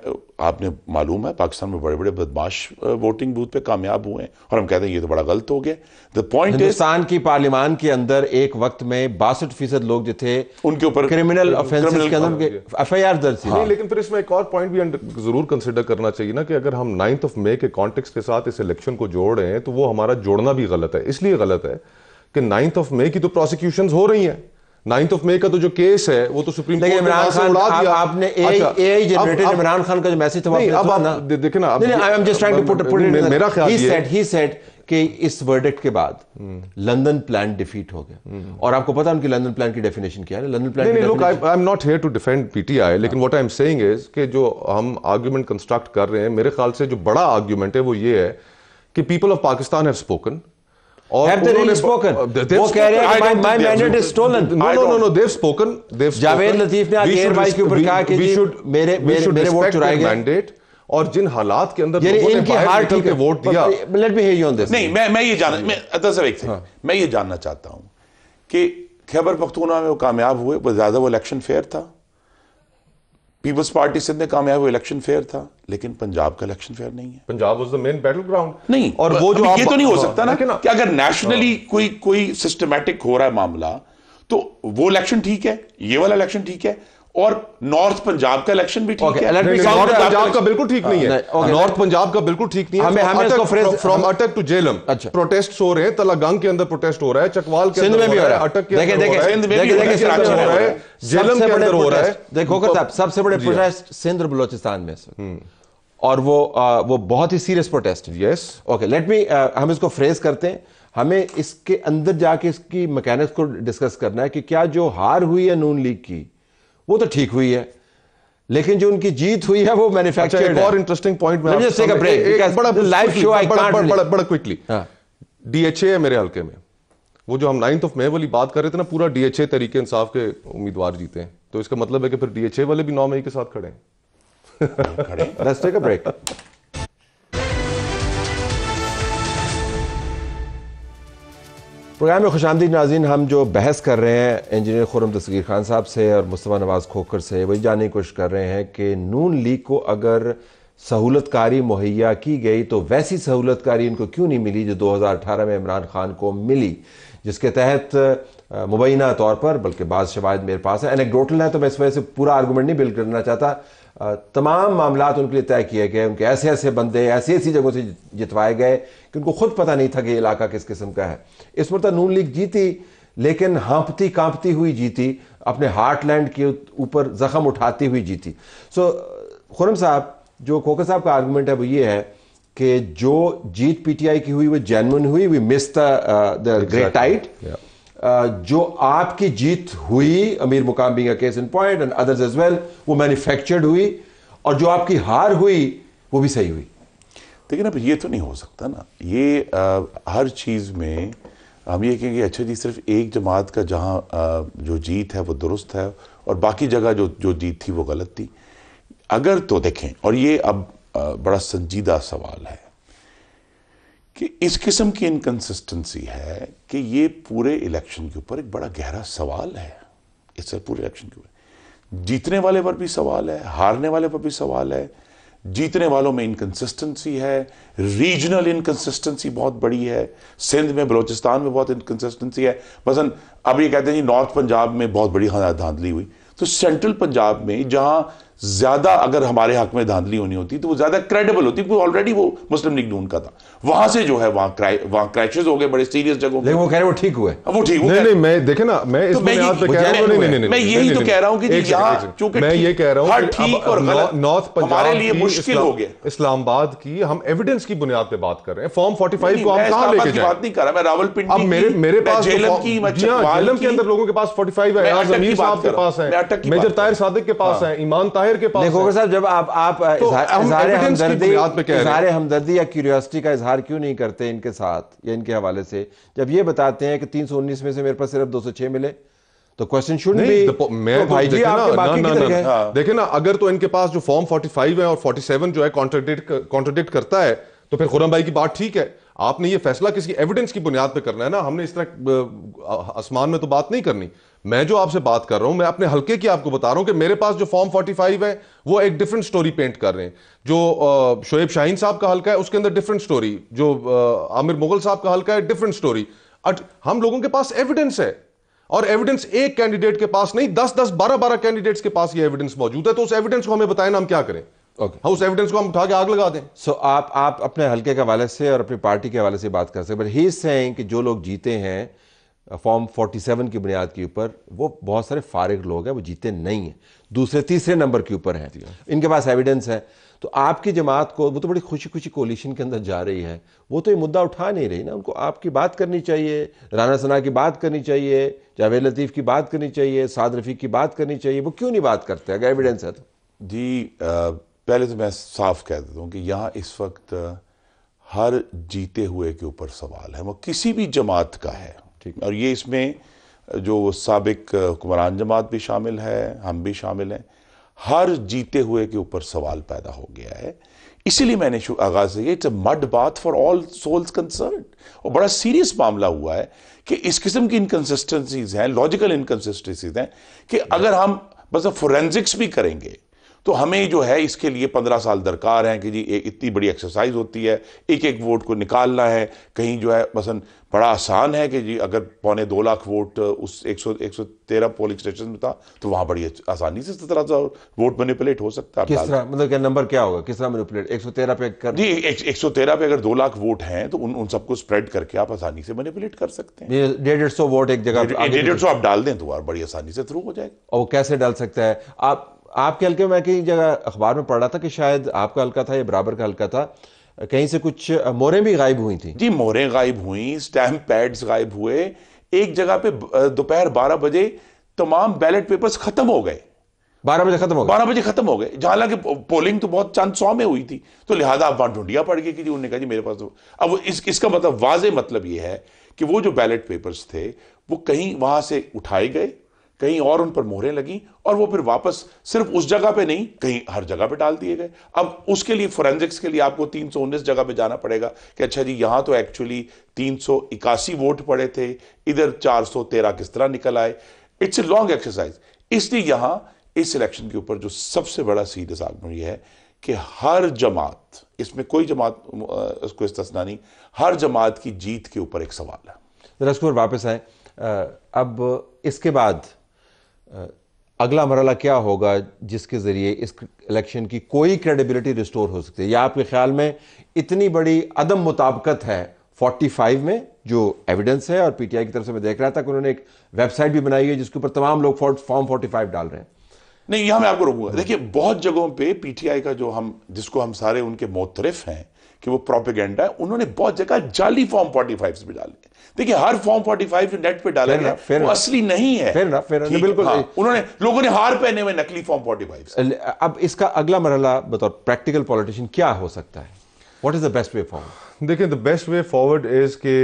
आपने मालूम है पाकिस्तान में बड़े बड़े बदमाश वोटिंग बूथ पे कामयाब हुए हैं और हम कहते हैं ये तो बड़ा गलत हो गया द पॉइंट हिंदुस्तान की पार्लियामान के अंदर एक वक्त में बासठ फीसद लोग जो थे उनके ऊपर क्रिमिनल के अंदर एफ आई आर दर्ज हाँ। लेकिन फिर इसमें एक और पॉइंट भी जरूर कंसिडर करना चाहिए ना कि अगर हम नाइन्थ ऑफ मे के कॉन्टेक्स के साथ इस इलेक्शन को जोड़ रहे हैं तो वो हमारा जोड़ना भी गलत है इसलिए गलत है कि नाइन्थ ऑफ मे की तो प्रोसिक्यूशन हो रही है नाइन्थ ऑफ मे का तो जो केस है वो तो सुप्रीम कोर्ट ने खान उड़ा दिया आपने जनरेटेड अच्छा, इमरान खान का जो मैसेज था अब आप ना I am just trying to put put मेरा ख्याल ही सेड ही सेड कि इस वर्डिक्ट के बाद लंदन प्लान डिफीट हो गया हम्म। और आपको पता उनकी लंदन प्लान की डेफिनेशन क्या है लंदन प्लान नहीं look I am not here to defend PTI लेकिन what I am saying is कि जो हम आर्गुमेंट कंस्ट्रक्ट कर रहे हैं मेरे ख्याल से जो बड़ा आर्गुमेंट है वो ये है कि people of Pakistan have spoken और जावेद लतीफ ने और जिन हालात के अंदर इनकी हार ठीक है वोट दिया let me hear on this नहीं मैं मैं ये जानना हाँ। मैं हाँ। मैं ये जानना चाहता हूं कि खैबर पख्तूनवा में वो कामयाब हुए ज्यादा वो इलेक्शन फेयर था पीपल्स पार्टी से कामयाब इलेक्शन फेयर था लेकिन पंजाब का इलेक्शन फेयर नहीं है Punjab was the main battleground नहीं और वो जो ये तो नहीं हो हाँ, सकता ना कि अगर नेशनली हाँ। कोई कोई सिस्टमेटिक हो रहा है मामला तो वो इलेक्शन ठीक है ये वाला इलेक्शन ठीक है और नॉर्थ पंजाब का इलेक्शन भी ठीक okay, है नॉर्थ पंजाब का बिल्कुल ठीक नहीं है हाँ, नॉर्थ पंजाब का बिल्कुल ठीक नहीं है हमें तो हमें फ्रॉम अटक टू जेलम अच्छा प्रोटेस्ट हो रहे हैं तलागंग के अंदर प्रोटेस्ट हो रहा है चकवाल के अंदर हो रहा है अटक के अंदर हो रहा है जेलम के अंदर हो रहा है देखो तो साहब सबसे बड़े प्रोटेस्ट सिंध और बलोचिस्तान में से हम्म। और वो वो बहुत ही सीरियस प्रोटेस्ट है यस ओके लेट मी हम इसको फ्रेज करते हैं हमें इसके अंदर जाके इसकी मैकेनिक्स को डिस्कस करना है कि क्या जो हार हुई है नून लीग की वो तो ठीक हुई है लेकिन जो उनकी जीत हुई है वो मैन्युफैक्चर अच्छा, और इंटरेस्टिंग पॉइंट में जस्ट टेक अ ब्रेक बड़ा लाइव शो आई कांट बड़ा बड़ा क्विकली डीएचए हाँ। है मेरे हल्के में वो जो हम नाइन्थ ऑफ मे वाली बात कर रहे थे ना पूरा डीएचए तरीके इंसाफ के उम्मीदवार जीते हैं तो इसका मतलब है कि फिर डीएचए वाले भी नौ मई के साथ खड़े हैं खड़े let's take a break programme में खुश नाजीन हम जो बहस कर रहे हैं इंजीनियर खुरम तस्गीर खान साहब से और मुस्तफ़ा नवाज़ खोकर से वही जानने की कोशिश कर रहे हैं कि नून लीग को अगर सहूलतकारी मुहैया की गई तो वैसी सहूलतकारी इनको क्यों नहीं मिली जो 2018 में इमरान खान को मिली जिसके तहत मुबैना तौर पर बल्कि बाद शवायद मेरे पास है एनेक्डोटल है तो मैं इस वजह से पूरा आर्गूमेंट नहीं बिल्ड करना चाहता तमाम मामला उनके लिए तय किए गए उनके ऐसे ऐसे बंदे ऐसी ऐसी जगहों से जितवाए गए कि उनको खुद पता नहीं था कि इलाका किस किस्म का है इस मरत तो नून लीग जीती लेकिन हाँपती कांपती हुई जीती अपने हार्टलैंड के ऊपर ज़ख्म उठाती हुई जीती सो खुरम साहब जो खोखर साहब का आर्गूमेंट है वो ये है कि जो जीत पीटीआई की हुई वो जैनवन हुई we miss the great tight जो आपकी जीत हुई Amir Muqam being case in point and others as well वो मैन्युफैक्चर्ड हुई और जो आपकी हार हुई वो भी सही हुई लेकिन अब ये तो नहीं हो सकता ना ये आ, हर चीज़ में हम ये कहेंगे अच्छा जी सिर्फ एक जमात का जहाँ जो जीत है वो दुरुस्त है और बाकी जगह जो जो जीत थी वो गलत थी अगर तो देखें और ये अब आ, बड़ा संजीदा सवाल है कि इस किस्म की इनकंसिस्टेंसी है कि ये पूरे इलेक्शन के ऊपर एक बड़ा गहरा सवाल है इस पूरे इलेक्शन के ऊपर जीतने वाले पर भी सवाल है हारने वाले पर भी सवाल है जीतने वालों में इनकंसिस्टेंसी है रीजनल इनकंसिस्टेंसी बहुत बड़ी है सिंध में बलोचिस्तान में बहुत इनकंसिस्टेंसी है मसन अब ये कहते हैं जी नॉर्थ पंजाब में बहुत बड़ी धांधली हुई तो सेंट्रल पंजाब में जहां ज़्यादा अगर हमारे हक में धांधली होनी होती तो वो ज़्यादा क्रेडिबल होती क्योंकि ऑलरेडी वो मुस्लिम लीग नून का था वहां से जो है वहां क्राइ, वहां क्रैशेज हो गए बड़े सीरियस जगहों लेकिन वो कह रहे वो ठीक हुए वो ठीक हुए नहीं नहीं मैं देखे ना मैं इस तो मैं यही तो कह रहा हूँ कि यहाँ चूंकि मैं ये कह रहा हूँ हाँ, नॉर्थ पंजाब हमारे लिए मुश्किल हो गया इस्लामाबाद की हम एविडेंस की बुनियाद पे बात कर रहे हैं फॉर्म 45 को हम कहां लेके जाएं बात नहीं कर रहा मैं रावलपिंडी अब मेरे मेरे पास जेलम तो की जेलम हाँ, के अंदर लोगों के पास 45 है आजमीर साहब के पास है मेजर ताहिर सादिक के पास हाँ। है ईमान ताहिर शायर के पास देखो साहब जब आप आप तो इजहार हमदर्दी इजहार हमदर्दी या क्यूरियोसिटी का इजहार क्यों नहीं करते इनके साथ या इनके हवाले से जब ये बताते हैं कि तीन सौ उन्नीस में से मेरे पास सिर्फ दो सौ छह मिले तो क्वेश्चन शुड बी मैं तो भाई देखे ना, ना, ना, हाँ। ना, देखे ना अगर तो इनके पास जो फॉर्म 45 है और 47 जो है कॉन्ट्रोडिक्ट कॉन्ट्रडिक्ट करता है तो फिर खुरम भाई की बात ठीक है आपने ये फैसला किसी एविडेंस की बुनियाद पर करना है ना हमने इस तरह आसमान में तो बात नहीं करनी मैं जो आपसे बात कर रहा हूं मैं अपने हल्के की आपको बता रहा हूं कि मेरे पास जो फॉर्म 45 है वो एक डिफरेंट स्टोरी पेंट कर रहे हैं जो शोएब शाहीन साहब का हल्का है उसके अंदर डिफरेंट स्टोरी जो आमिर मुगल साहब का हल्का है डिफरेंट स्टोरी हम लोगों के पास एविडेंस है और एविडेंस एक कैंडिडेट के पास नहीं दस दस बारह बारह कैंडिडेट्स के पास ये एविडेंस मौजूद है तो उस एविडेंस को हमें बताएं ना हम क्या करें okay. हाँ, उस एविडेंस को हम उठा के आग लगा दें सो so, आप आप अपने हल्के के हवाले से और अपनी पार्टी के हवाले से बात कर सकते बट ही सेइंग कि जो लोग जीते हैं फॉर्म 47 की बुनियाद के ऊपर वो बहुत सारे फारिग लोग हैं वो जीते नहीं हैं दूसरे तीसरे नंबर के ऊपर हैं इनके पास एविडेंस है तो आपकी जमात को वो तो बड़ी खुशी खुशी कोलिशन के अंदर जा रही है वो तो ये मुद्दा उठा नहीं रही ना उनको आपकी बात करनी चाहिए राना सना की बात करनी चाहिए जावेद लतीफ़ की बात करनी चाहिए साद रफ़ी की बात करनी चाहिए वो क्यों नहीं बात करते अगर एविडेंस है तो जी पहले तो मैं साफ कह देता हूँ कि यहाँ इस वक्त हर जीते हुए के ऊपर सवाल है वो किसी भी जमात का है ठीक और ये इसमें जो सबक हुक्मरान जमात भी शामिल है हम भी शामिल हैं हर जीते हुए के ऊपर सवाल पैदा हो गया है इसीलिए मैंने आगाज से it's a mud bath for all souls concern और बड़ा सीरियस मामला हुआ है कि इस किस्म की इनकन्सिस्टेंसीज हैं लॉजिकल इनकन्सिस्टेंसीज हैं कि अगर हम बस मतलब, फोरेंसिक्स भी करेंगे तो हमें जो है इसके लिए पंद्रह साल दरकार हैं कि जी एक इतनी बड़ी एक्सरसाइज होती है एक एक वोट को निकालना है कहीं जो है मसन बड़ा आसान है कि जी अगर पौने दो लाख वोट उस एक सौ एक सौ तेरह पोलिंग स्टेशन में था तो वहाँ बड़ी आसानी से सत्रह सौ वोट मैनिपुलेट हो सकता है किस तरह मतलब क्या नंबर क्या होगा किस तरह मैनिपुलेट एक सौ तेरह पे कर जी एक, एक सौ तेरह पे अगर दो लाख वोट हैं तो उन उन सबको स्प्रेड करके आप आसानी से मैनिपुलेट कर सकते हैं डेढ़ सौ वोट एक जगह डेढ़ सौ आप डाल दें तो बड़ी आसानी से थ्रू हो जाएगा और वो कैसे डाल सकता है आप आपके हल्के में कई जगह अखबार में पढ़ रहा था कि शायद आपका हल्का था या बराबर का हल्का था कहीं से कुछ मोरें भी गायब हुई थी जी मोरें गायब हुई स्टैम्प पैड्स गायब हुए एक जगह पे दोपहर बारह बजे तमाम बैलेट पेपर्स खत्म हो गए बारह बजे खत्म हो गए बारह बजे खत्म हो गए जहां हालांकि पोलिंग तो बहुत चंद सौ में हुई थी तो लिहाजा आप वहां ढूंढिया पड़ गई कि जी उन्होंने कहा जी मेरे पास तो अब इस, इसका मतलब वाज मतलब ये है कि वो जो बैलेट पेपर्स थे वो कहीं वहां से उठाए गए कहीं और उन पर मोहरें लगी और वो फिर वापस सिर्फ उस जगह पे नहीं कहीं हर जगह पे डाल दिए गए अब उसके लिए फोरेंसिक्स के लिए आपको तीन सौ उन्नीस जगह पे जाना पड़ेगा कि अच्छा जी यहाँ तो एक्चुअली तीन सौ इक्यासी वोट पड़े थे इधर चार सौ तेरह किस तरह निकल आए इट्स ए लॉन्ग एक्सरसाइज इसलिए यहां इस इलेक्शन के ऊपर जो सबसे बड़ा सीरियस आदमी यह है कि हर जमात इसमें कोई जमात उसको इस्तना नहीं हर जमात की जीत के ऊपर एक सवाल है वापस आए अब इसके बाद अगला मरला क्या होगा जिसके ज़रिए इस इलेक्शन की कोई क्रेडिबिलिटी रिस्टोर हो सकती है या आपके ख्याल में इतनी बड़ी अदम मुताबकत है 45 में जो एविडेंस है और पीटीआई की तरफ से मैं देख रहा था कि उन्होंने एक वेबसाइट भी बनाई है जिसके ऊपर तमाम लोग फॉर्म फाइव डाल रहे हैं नहीं यहाँ मैं आपको रोकूंगा देखिए बहुत जगहों पे पीटीआई का जो हम जिसको हम सारे उनके मोतरफ हैं कि वो प्रोपेगेंडा है उन्होंने बहुत जगह जाली फॉर्म फोर्टी फाइव भी डाले देखिए हर फॉर्म फोर्टी फाइव जो नेट पे ना ना वो असली नहीं है फिर ना फिर बिल्कुल हाँ, उन्होंने लोगों ने हार पहने हुए नकली फॉर्म फोर्टी फाइव अब इसका अगला मरला बताओ प्रैक्टिकल पॉलिटिशियन क्या हो सकता है what is the best way forward देखिए the best way forward is के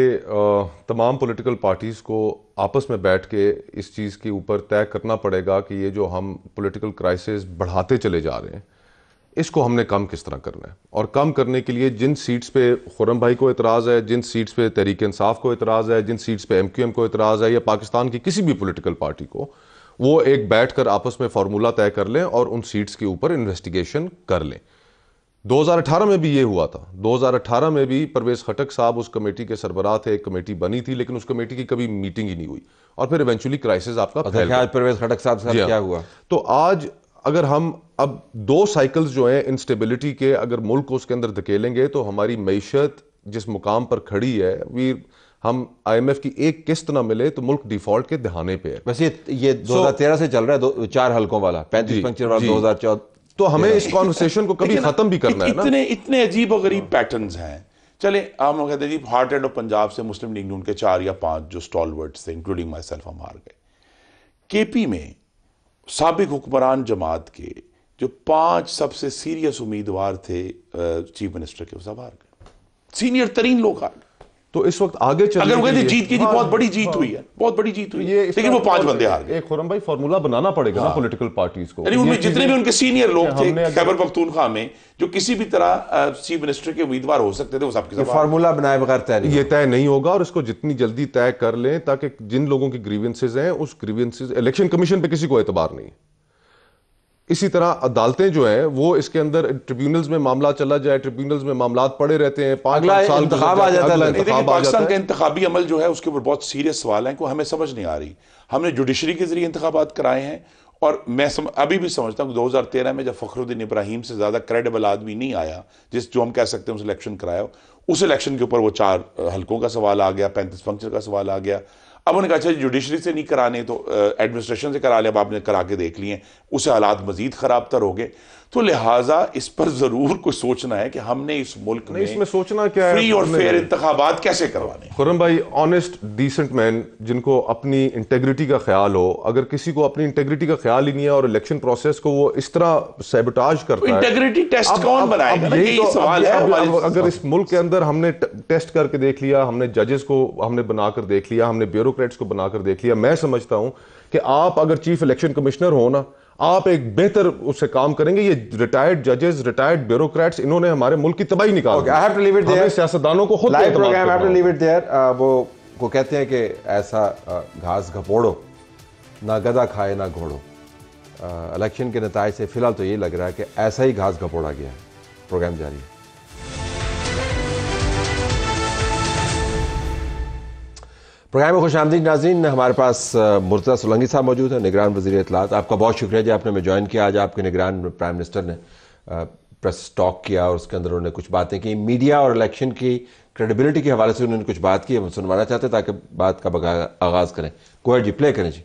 तमाम पोलिटिकल पार्टीज़ को आपस में बैठ के इस चीज़ के ऊपर तय करना पड़ेगा कि ये जो हम पोलिटिकल क्राइसिस बढ़ाते चले जा रहे हैं इसको हमने कम किस तरह करना है और कम करने के लिए जिन सीट्स पे खुरम भाई को एतराज़ है जिन सीट्स पे तहरीक इंसाफ को इतराज़ है जिन सीट्स पे एमक्यूएम को इतराज़ है या पाकिस्तान की किसी भी पॉलिटिकल पार्टी को वो एक बैठ कर आपस में फार्मूला तय कर लें और उन सीट्स के ऊपर इन्वेस्टिगेशन कर लें दो में भी ये हुआ था दो में भी परवेज खटक साहब उस कमेटी के सरबराह थे एक कमेटी बनी थी लेकिन उस कमेटी की कभी मीटिंग ही नहीं हुई और फिर इवेंचुअली क्राइसिस आपका अच्छा, परवेज खटक साहब हाँ। क्या हुआ तो आज अगर हम अब दो साइकिल्स जो हैं इंस्टेबिलिटी के अगर मुल्क को उसके अंदर धकेलेंगे तो हमारी मीशत जिस मुकाम पर खड़ी है वी हम आईएमएफ की एक किस्त ना मिले तो मुल्क डिफॉल्ट के दहाने पे है वैसे ये 2013 so, से चल रहा है दो, चार हल्कों वाला पैंतीस पंक्चर वाला दो हजार चौदह तो हमें इस कॉन्वर्सेशन को कभी खत्म भी करना है ना इतने इतने अजीब और गरीब पैटर्न हैं चले हम कहते जी हार्ट एंड ऑफ पंजाब से मुस्लिम लीग नून चार या पांच जो स्टॉलवर्ड्स थे इंक्लूडिंग माई सेल्फ हम हार गए केपी में सबक हुक्मरान जमात के जो पांच सबसे सीरियस उम्मीदवार थे चीफ मिनिस्टर के उस बाहर गए सीनियर तरीन लोग आ गए तो इस वक्त आगे चल अगर जीत जीत की थी हाँ, बहुत बड़ी जीत हाँ। हुई है बहुत बड़ी जीत हुई है लेकिन वो पांच बंदे हार गए खुरम भाई फॉर्मूला बनाना पड़ेगा हाँ, ना पॉलिटिकल पार्टीज को यानी उनमें जितने भी उनके सीनियर लोग थे खैबर पख्तूनखा में जो किसी भी तरह चीफ मिनिस्टर के उम्मीदवार हो सकते थे वो सबके फार्मूला बनाए बगैर तय ये तय नहीं होगा और इसको जितनी जल्दी तय कर लें ताकि जिन लोगों की ग्रीवियंसेज हैं उस ग्रीवियंसेज इलेक्शन कमीशन पर किसी को एतबार नहीं इसी तरह अदालतें जो हैं वो इसके अंदर ट्रिब्यूनल्स में मामला चला जाए ट्रिब्यूनल्स में मामला पड़े रहते हैं साल पाकिस्तान का इंतबी अमल जो है उसके ऊपर बहुत सीरियस सवाल हैं को हमें समझ नहीं आ रही हमने जुडिशरी के जरिए इंतबात कराए हैं और मैं सम, अभी भी समझता हूँ दो हज़ार तेरह में जब फखरुद्दीन इब्राहिम से ज़्यादा क्रेडिबल आदमी नहीं आया जिस जो हम कह सकते हैं उस इलेक्शन कराया उस इलेक्शन के ऊपर वो चार हलकों का सवाल आ गया पैंतीस फंक्शन का सवाल आ गया अब उन्होंने कहा जुडिशरी अच्छा, से नहीं कराने तो एडमिनिस्ट्रेशन से करा ले अब आपने करा के देख लिए उससे हालात मजीद खराब तर हो गए तो लिहाजा इस पर जरूर कुछ सोचना है कि हमने इस मुल्क में इसमें सोचना क्या फ्री और फेयर इंतबात कैसे करवाने खुरम भाई ऑनेस्ट डिसेंट मैन जिनको अपनी इंटेग्रिटी का ख्याल हो अगर किसी को अपनी इंटेग्रिटी का ख्याल ही नहीं है और इलेक्शन प्रोसेस को वो इस तरह सेबाज कर तो इंटेग्रिटी टेस्ट कौन बनाएगा तो- अगर इस मुल्क के अंदर हमने टेस्ट करके देख लिया हमने जजेस को हमने बनाकर देख लिया हमने ब्यूरोक्रेट्स को बनाकर देख लिया मैं समझता हूं कि आप अगर चीफ इलेक्शन कमिश्नर हो ना आप एक बेहतर उससे काम करेंगे ये रिटायर्ड जजेस रिटायर्ड ब्यूरोक्रेट्स इन्होंने हमारे मुल्क की तबाही निकाल सियासतदानों को खुद uh, वो को कहते हैं कि ऐसा uh, घास घपोड़ो ना गदा खाए ना घोड़ो इलेक्शन uh, के नतज से फिलहाल तो ये लग रहा है कि ऐसा ही घास घपोड़ा गया है प्रोग्राम जारी है प्रोग्राम में खुश आमदी नाजीन हमारे पास मुर्तजा सोलंगी साहब मौजूद हैं निगरान वजी इतलात आपका बहुत शुक्रिया जी आपने हमें ज्वाइन किया आज आपके निगरान प्राइम मिनिस्टर ने प्रेस टॉक किया और उसके अंदर उन्होंने कुछ बातें की मीडिया और इलेक्शन की क्रेडिबिलिटी के हवाले से उन्होंने कुछ बात की हम सुनवाना चाहते ताकि बात का आगाज करें कोयर जी प्ले करें जी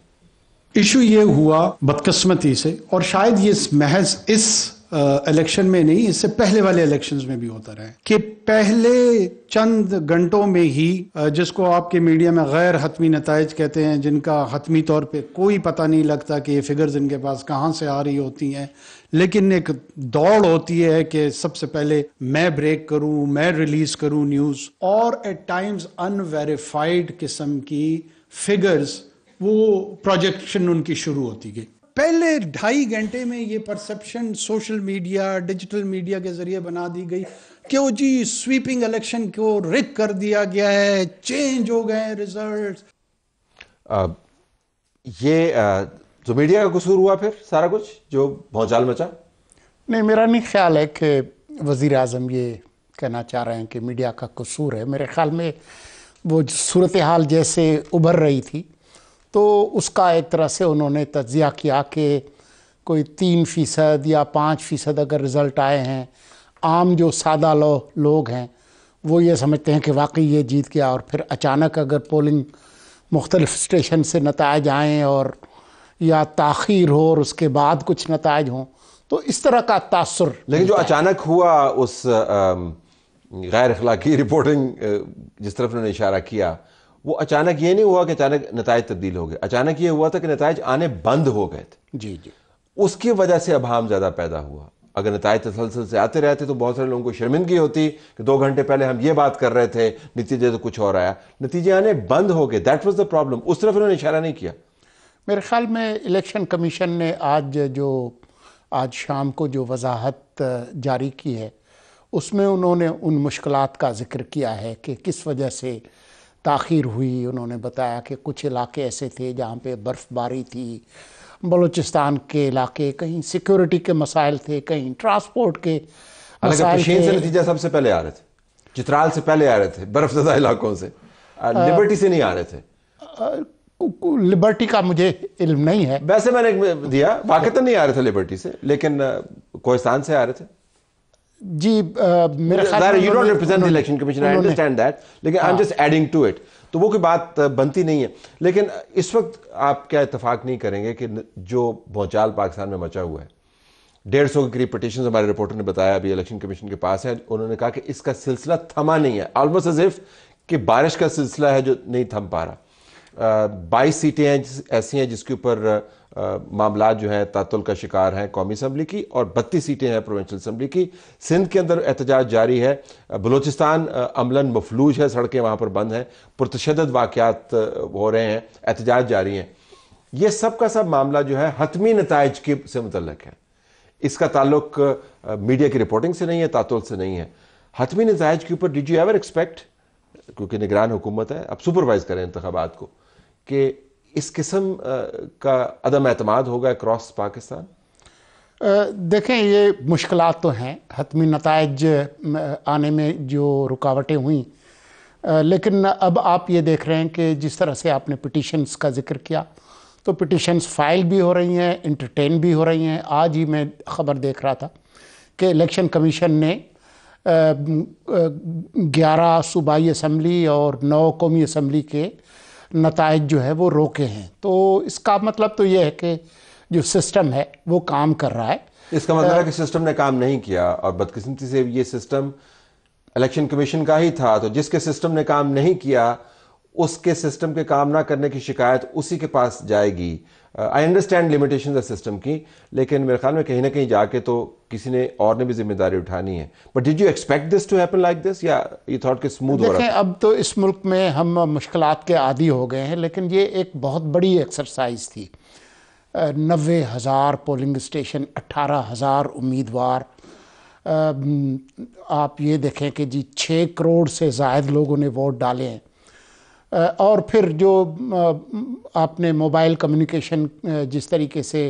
इशू ये हुआ बदकस्मती से और शायद ये महज इस इलेक्शन में नहीं इससे पहले वाले इलेक्शंस में भी होता रहा है कि पहले चंद घंटों में ही जिसको आपके मीडिया में गैर हतमी नतज कहते हैं जिनका हतमी तौर पे कोई पता नहीं लगता कि ये फिगर्स इनके पास कहाँ से आ रही होती हैं लेकिन एक दौड़ होती है कि सबसे पहले मैं ब्रेक करूँ मैं रिलीज करूं न्यूज़ और एट टाइम्स अनवेरीफाइड किस्म की फिगर्स वो प्रोजेक्शन उनकी शुरू होती गई पहले ढाई घंटे में ये perception social media digital media के जरिए बना दी गई क्यों जी स्वीपिंग इलेक्शन को रिक कर दिया गया है चेंज हो गए रिजल्ट ये जो मीडिया का कसूर हुआ फिर सारा कुछ जो भौचाल मचा नहीं मेरा नहीं ख्याल है कि वज़ी अजम ये कहना चाह रहे हैं कि मीडिया का कसूर है मेरे ख्याल में वो सूरत हाल जैसे उभर रही थी तो उसका एक तरह से उन्होंने तजिया किया कि कोई तीन फ़ीसद या पाँच फ़ीसद अगर रिज़ल्ट आए हैं आम जो सादा लो लोग हैं वो ये समझते हैं कि वाकई ये जीत गया और फिर अचानक अगर पोलिंग मुख्तलिफ स्टेशन से नतज आएँ और या तख़िर हो और उसके बाद कुछ नतज हों तो इस तरह का तासर लेकिन जो अचानक हुआ उस गैर अखलाकी रिपोर्टिंग जिस तरफ उन्होंने इशारा किया वो अचानक ये नहीं हुआ कि अचानक नतज तब्दील हो गए अचानक ये हुआ था कि नतज आने बंद हो गए थे जी जी उसकी वजह से अभाम ज़्यादा पैदा हुआ अगर नतज तसलसल से आते रहते तो बहुत सारे लोगों को शर्मिंदगी होती कि दो घंटे पहले हम ये बात कर रहे थे नतीजे तो कुछ और आया नतीजे आने बंद हो गए दैट वॉज द प्रॉब्लम उस तरफ उन्होंने इशारा नहीं किया मेरे ख्याल में इलेक्शन कमीशन ने आज जो आज शाम को जो वजाहत जारी की है उसमें उन्होंने उन मुश्किल का जिक्र किया है कि किस वजह से ताखिर हुई उन्होंने बताया कि कुछ इलाके ऐसे थे जहाँ पे बर्फ़बारी थी बलूचिस्तान के इलाके कहीं सिक्योरिटी के मसाइल थे कहीं ट्रांसपोर्ट के से नतीजा सबसे पहले आ रहे थे चित्राल से पहले आ रहे थे बर्फजदा इलाकों से लिबर्टी से नहीं आ रहे थे लिबर्टी का मुझे इल्म नहीं है वैसे मैंने दिया तो नहीं आ रहे थे लिबर्टी से लेकिन कोहिस्तान से आ रहे थे जी मेरे ख्याल you don't represent the election commission I understand that लेकिन I am just adding to it तो वो कोई बात बनती नहीं है लेकिन इस वक्त आप क्या इतफाक नहीं करेंगे कि जो भौचाल पाकिस्तान में मचा हुआ है डेढ़ सौ के करीब पटिशन हमारे रिपोर्टर ने बताया अभी इलेक्शन कमीशन के पास है उन्होंने कहा कि इसका सिलसिला थमा नहीं है ऑलमोस्ट एज इफ कि बारिश का सिलसिला है जो नहीं थम पा रहा बाईस सीटें हैं ऐसी हैं जिसके ऊपर मामला जो है तातुल का शिकार हैं कौमी असम्बली की और बत्तीस सीटें हैं प्रोविंशल असम्बली की सिंध के अंदर एहतजाज जारी है बलूचिस्तान अमलन मफलूज है सड़कें वहाँ पर बंद हैं पुरतशद वाक़ात हो रहे हैं एहतजाज जारी हैं ये सब का सब मामला जो है हतमी नतज के से मुतलक है इसका ताल्लुक मीडिया की रिपोर्टिंग से नहीं है तातुल से नहीं है हतमी नतज के ऊपर डिज यू एवर एक्सपेक्ट क्योंकि निगरान हुकूमत है अब सुपरवाइज करें इंतबात को कि इस किस्म का अदम अहतमाद होगा क्रॉस पाकिस्तान देखें ये मुश्किल तो हैं हतमी नतज आने में जो रुकावटें हुई लेकिन अब आप ये देख रहे हैं कि जिस तरह से आपने पटिशन्स का जिक्र किया तो पटिशन्स फाइल भी हो रही हैं इंटरटेन भी हो रही हैं आज ही मैं ख़बर देख रहा था कि इलेक्शन कमीशन ने ग्यारह सूबाई असम्बली और नौ कौमी असम्बली के नतज जो है वो रोके हैं तो इसका मतलब तो ये है कि जो सिस्टम है वो काम कर रहा है इसका मतलब है कि सिस्टम ने काम नहीं किया और बदकिस्मती से ये सिस्टम इलेक्शन कमीशन का ही था तो जिसके सिस्टम ने काम नहीं किया उसके सिस्टम के काम ना करने की शिकायत उसी के पास जाएगी I understand limitation of system की लेकिन मेरे ख्याल में कहीं ना कहीं जाके तो किसी ने और ने भी जिम्मेदारी उठानी है but did you expect this to happen like this या ये थॉट के स्मूथ हो रहा है अब तो इस मुल्क में हम मुश्किल के आदि हो गए हैं लेकिन ये एक बहुत बड़ी एक्सरसाइज थी uh, नबे हज़ार पोलिंग स्टेशन अट्ठारह हज़ार उम्मीदवार uh, आप ये देखें कि जी छः करोड़ से जायद लोगों ने वोट डाले हैं और फिर जो आपने मोबाइल कम्युनिकेशन जिस तरीके से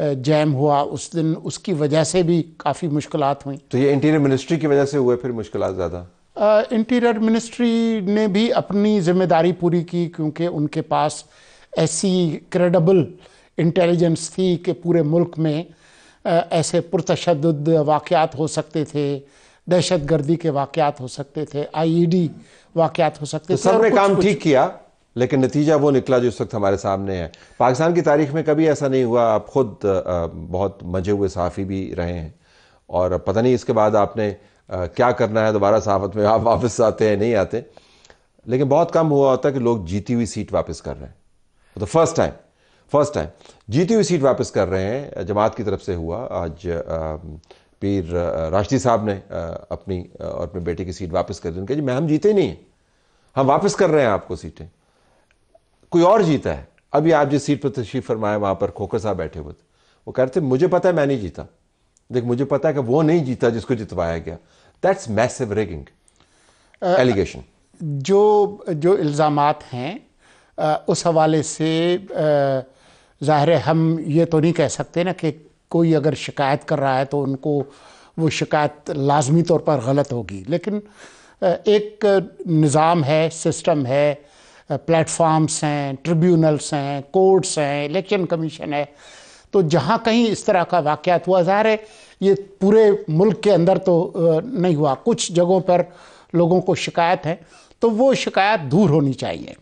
जैम हुआ उस दिन उसकी वजह से भी काफ़ी मुश्किल हुई तो ये इंटीरियर मिनिस्ट्री की वजह से हुए फिर मुश्किल ज़्यादा इंटीरियर मिनिस्ट्री ने भी अपनी जिम्मेदारी पूरी की क्योंकि उनके पास ऐसी क्रेडिबल इंटेलिजेंस थी कि पूरे मुल्क में ऐसे पुरतशद वाक़ हो सकते थे दहशत गर्दी के वाकत हो सकते थे आईईडी e वाकत हो सकते तो थे सर ने काम ठीक किया लेकिन नतीजा वो निकला जो इस वक्त हमारे सामने है पाकिस्तान की तारीख में कभी ऐसा नहीं हुआ आप खुद बहुत मजे हुए सहाफ़ी भी रहे हैं और पता नहीं इसके बाद आपने क्या करना है दोबारा सहाफत में आप वापस आते हैं नहीं आते लेकिन बहुत कम हुआ होता कि लोग जीती हुई सीट वापस कर रहे हैं तो फर्स्ट टाइम फर्स्ट टाइम जीती हुई सीट वापस कर रहे हैं जमात की तरफ से हुआ आज पीर राष्ट्रीय साहब ने अपनी और अपने बेटे की सीट वापस कर दी उनके जी हम जीते नहीं हैं हम वापस कर रहे हैं आपको सीटें कोई और जीता है अभी आप जिस सीट पर तशरीफ फरमाए वहाँ पर खोखर साहब बैठे हुए थे वो कह रहे थे मुझे पता है मैं नहीं जीता देख मुझे पता है कि वो नहीं जीता जिसको जितवाया गया दैट्स मैसिव रेगिंग एलिगेशन जो जो इल्ज़ाम हैं उस हवाले से ज़ाहिर हम ये तो नहीं कह सकते ना कि कोई अगर शिकायत कर रहा है तो उनको वो शिकायत लाजमी तौर पर गलत होगी लेकिन एक निज़ाम है सिस्टम है प्लेटफॉर्म्स हैं ट्रिब्यूनल्स हैं कोर्ट्स हैं इलेक्शन कमीशन है तो जहाँ कहीं इस तरह का वाक़ हुआ ज़ाहिर है ये पूरे मुल्क के अंदर तो नहीं हुआ कुछ जगहों पर लोगों को शिकायत है तो वो शिकायत दूर होनी चाहिए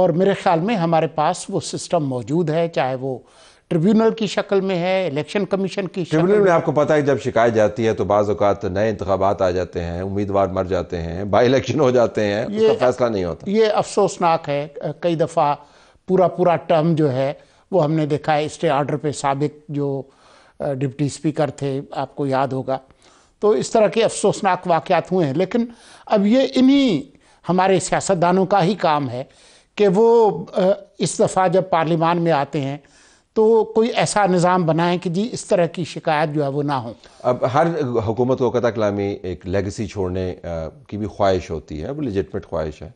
और मेरे ख़्याल में हमारे पास वो सिस्टम मौजूद है चाहे वो ट्रिब्यूनल की शक्ल में है इलेक्शन कमीशन की ट्रिब्यूनल में आपको पता है जब शिकायत जाती है तो बाज़ नए इंतबात आ जाते हैं उम्मीदवार मर जाते हैं बाई इलेक्शन हो जाते हैं ये उसका फैसला नहीं होता ये अफसोसनाक है कई दफ़ा पूरा पूरा टर्म जो है वो हमने देखा है स्टे ऑर्डर पे सबक जो डिप्टी स्पीकर थे आपको याद होगा तो इस तरह के अफसोसनाक वाक़ात हुए हैं लेकिन अब ये इन्हीं हमारे सियासतदानों का ही काम है कि वो इस दफ़ा जब पार्लिमान में आते हैं तो कोई ऐसा निज़ाम बनाएं कि जी इस तरह की शिकायत जो है वो ना हो अब हर हुकूमत को कता कलामी एक लेगेसी छोड़ने की भी ख्वाहिश होती है वो लिजिटमेट ख्वाहिश है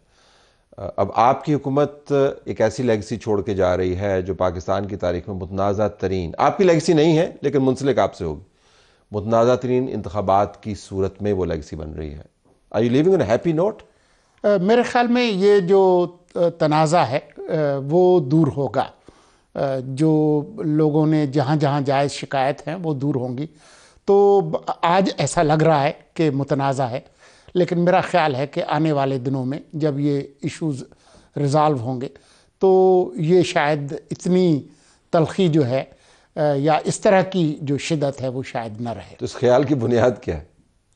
अब आपकी हुकूमत एक ऐसी लेगेसी छोड़ के जा रही है जो पाकिस्तान की तारीख में मुतनाज़ा तरीन आपकी लेगेसी नहीं है लेकिन मुंसलिक आपसे होगी मुतनाज़ा तरीन इंतबात की सूरत में वो लेगेसी बन रही है I you living in happy note मेरे ख्याल में ये जो तनाज़ा है वो दूर होगा जो लोगों ने जहाँ जहाँ जाए शिकायत हैं वो दूर होंगी तो आज ऐसा लग रहा है कि मुतनाज़ है लेकिन मेरा ख्याल है कि आने वाले दिनों में जब ये इश्यूज़ रिजॉल्व होंगे तो ये शायद इतनी तलखी जो है या इस तरह की जो शिदत है वो शायद ना रहे तो इस ख्याल की बुनियाद क्या है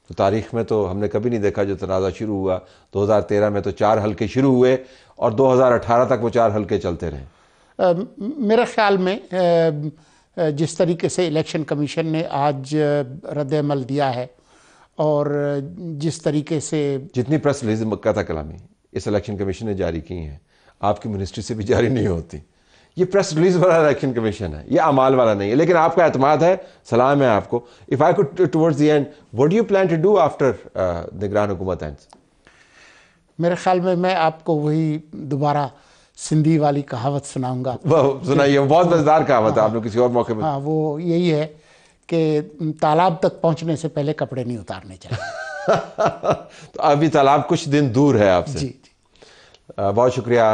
तो तारीख़ में तो हमने कभी नहीं देखा जो तनाज़ा शुरू हुआ 2013 में तो चार हल्के शुरू हुए और 2018 तक वो चार हल्के चलते रहे मेरे ख्याल में जिस तरीके से इलेक्शन कमीशन ने आज रद्दमल दिया है और जिस तरीके से जितनी प्रेस रिलीज मक्का था कलामी इस इलेक्शन कमीशन ने जारी की हैं आपकी मिनिस्ट्री से भी जारी नहीं होती ये प्रेस रिलीज वाला इलेक्शन कमीशन है ये अमाल वाला नहीं है लेकिन आपका अतमाद है सलाम है आपको if I could towards the end what you plan to do after निगरान हुकूमत एंड मेरे ख्याल में मैं आपको वही दोबारा सिंधी वाली कहावत सुनाऊंगा सुनाइए बहुत मज़ेदार कहावत है हाँ। आपने किसी और मौके पर हाँ वो यही है कि तालाब तक पहुंचने से पहले कपड़े नहीं उतारने चाहिए तो अभी तालाब कुछ दिन दूर है आपसे जी, जी। आ, बहुत शुक्रिया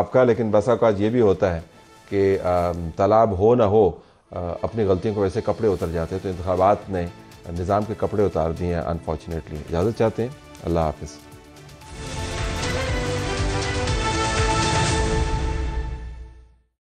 आपका लेकिन बस अवकात ये भी होता है कि तालाब हो ना हो आ, अपनी गलतियों को वैसे कपड़े उतर जाते हैं तो इंतबात ने निज़ाम के कपड़े उतार दिए हैं अनफॉर्चुनेटली इजाज़त चाहते हैं अल्लाह हाफिज़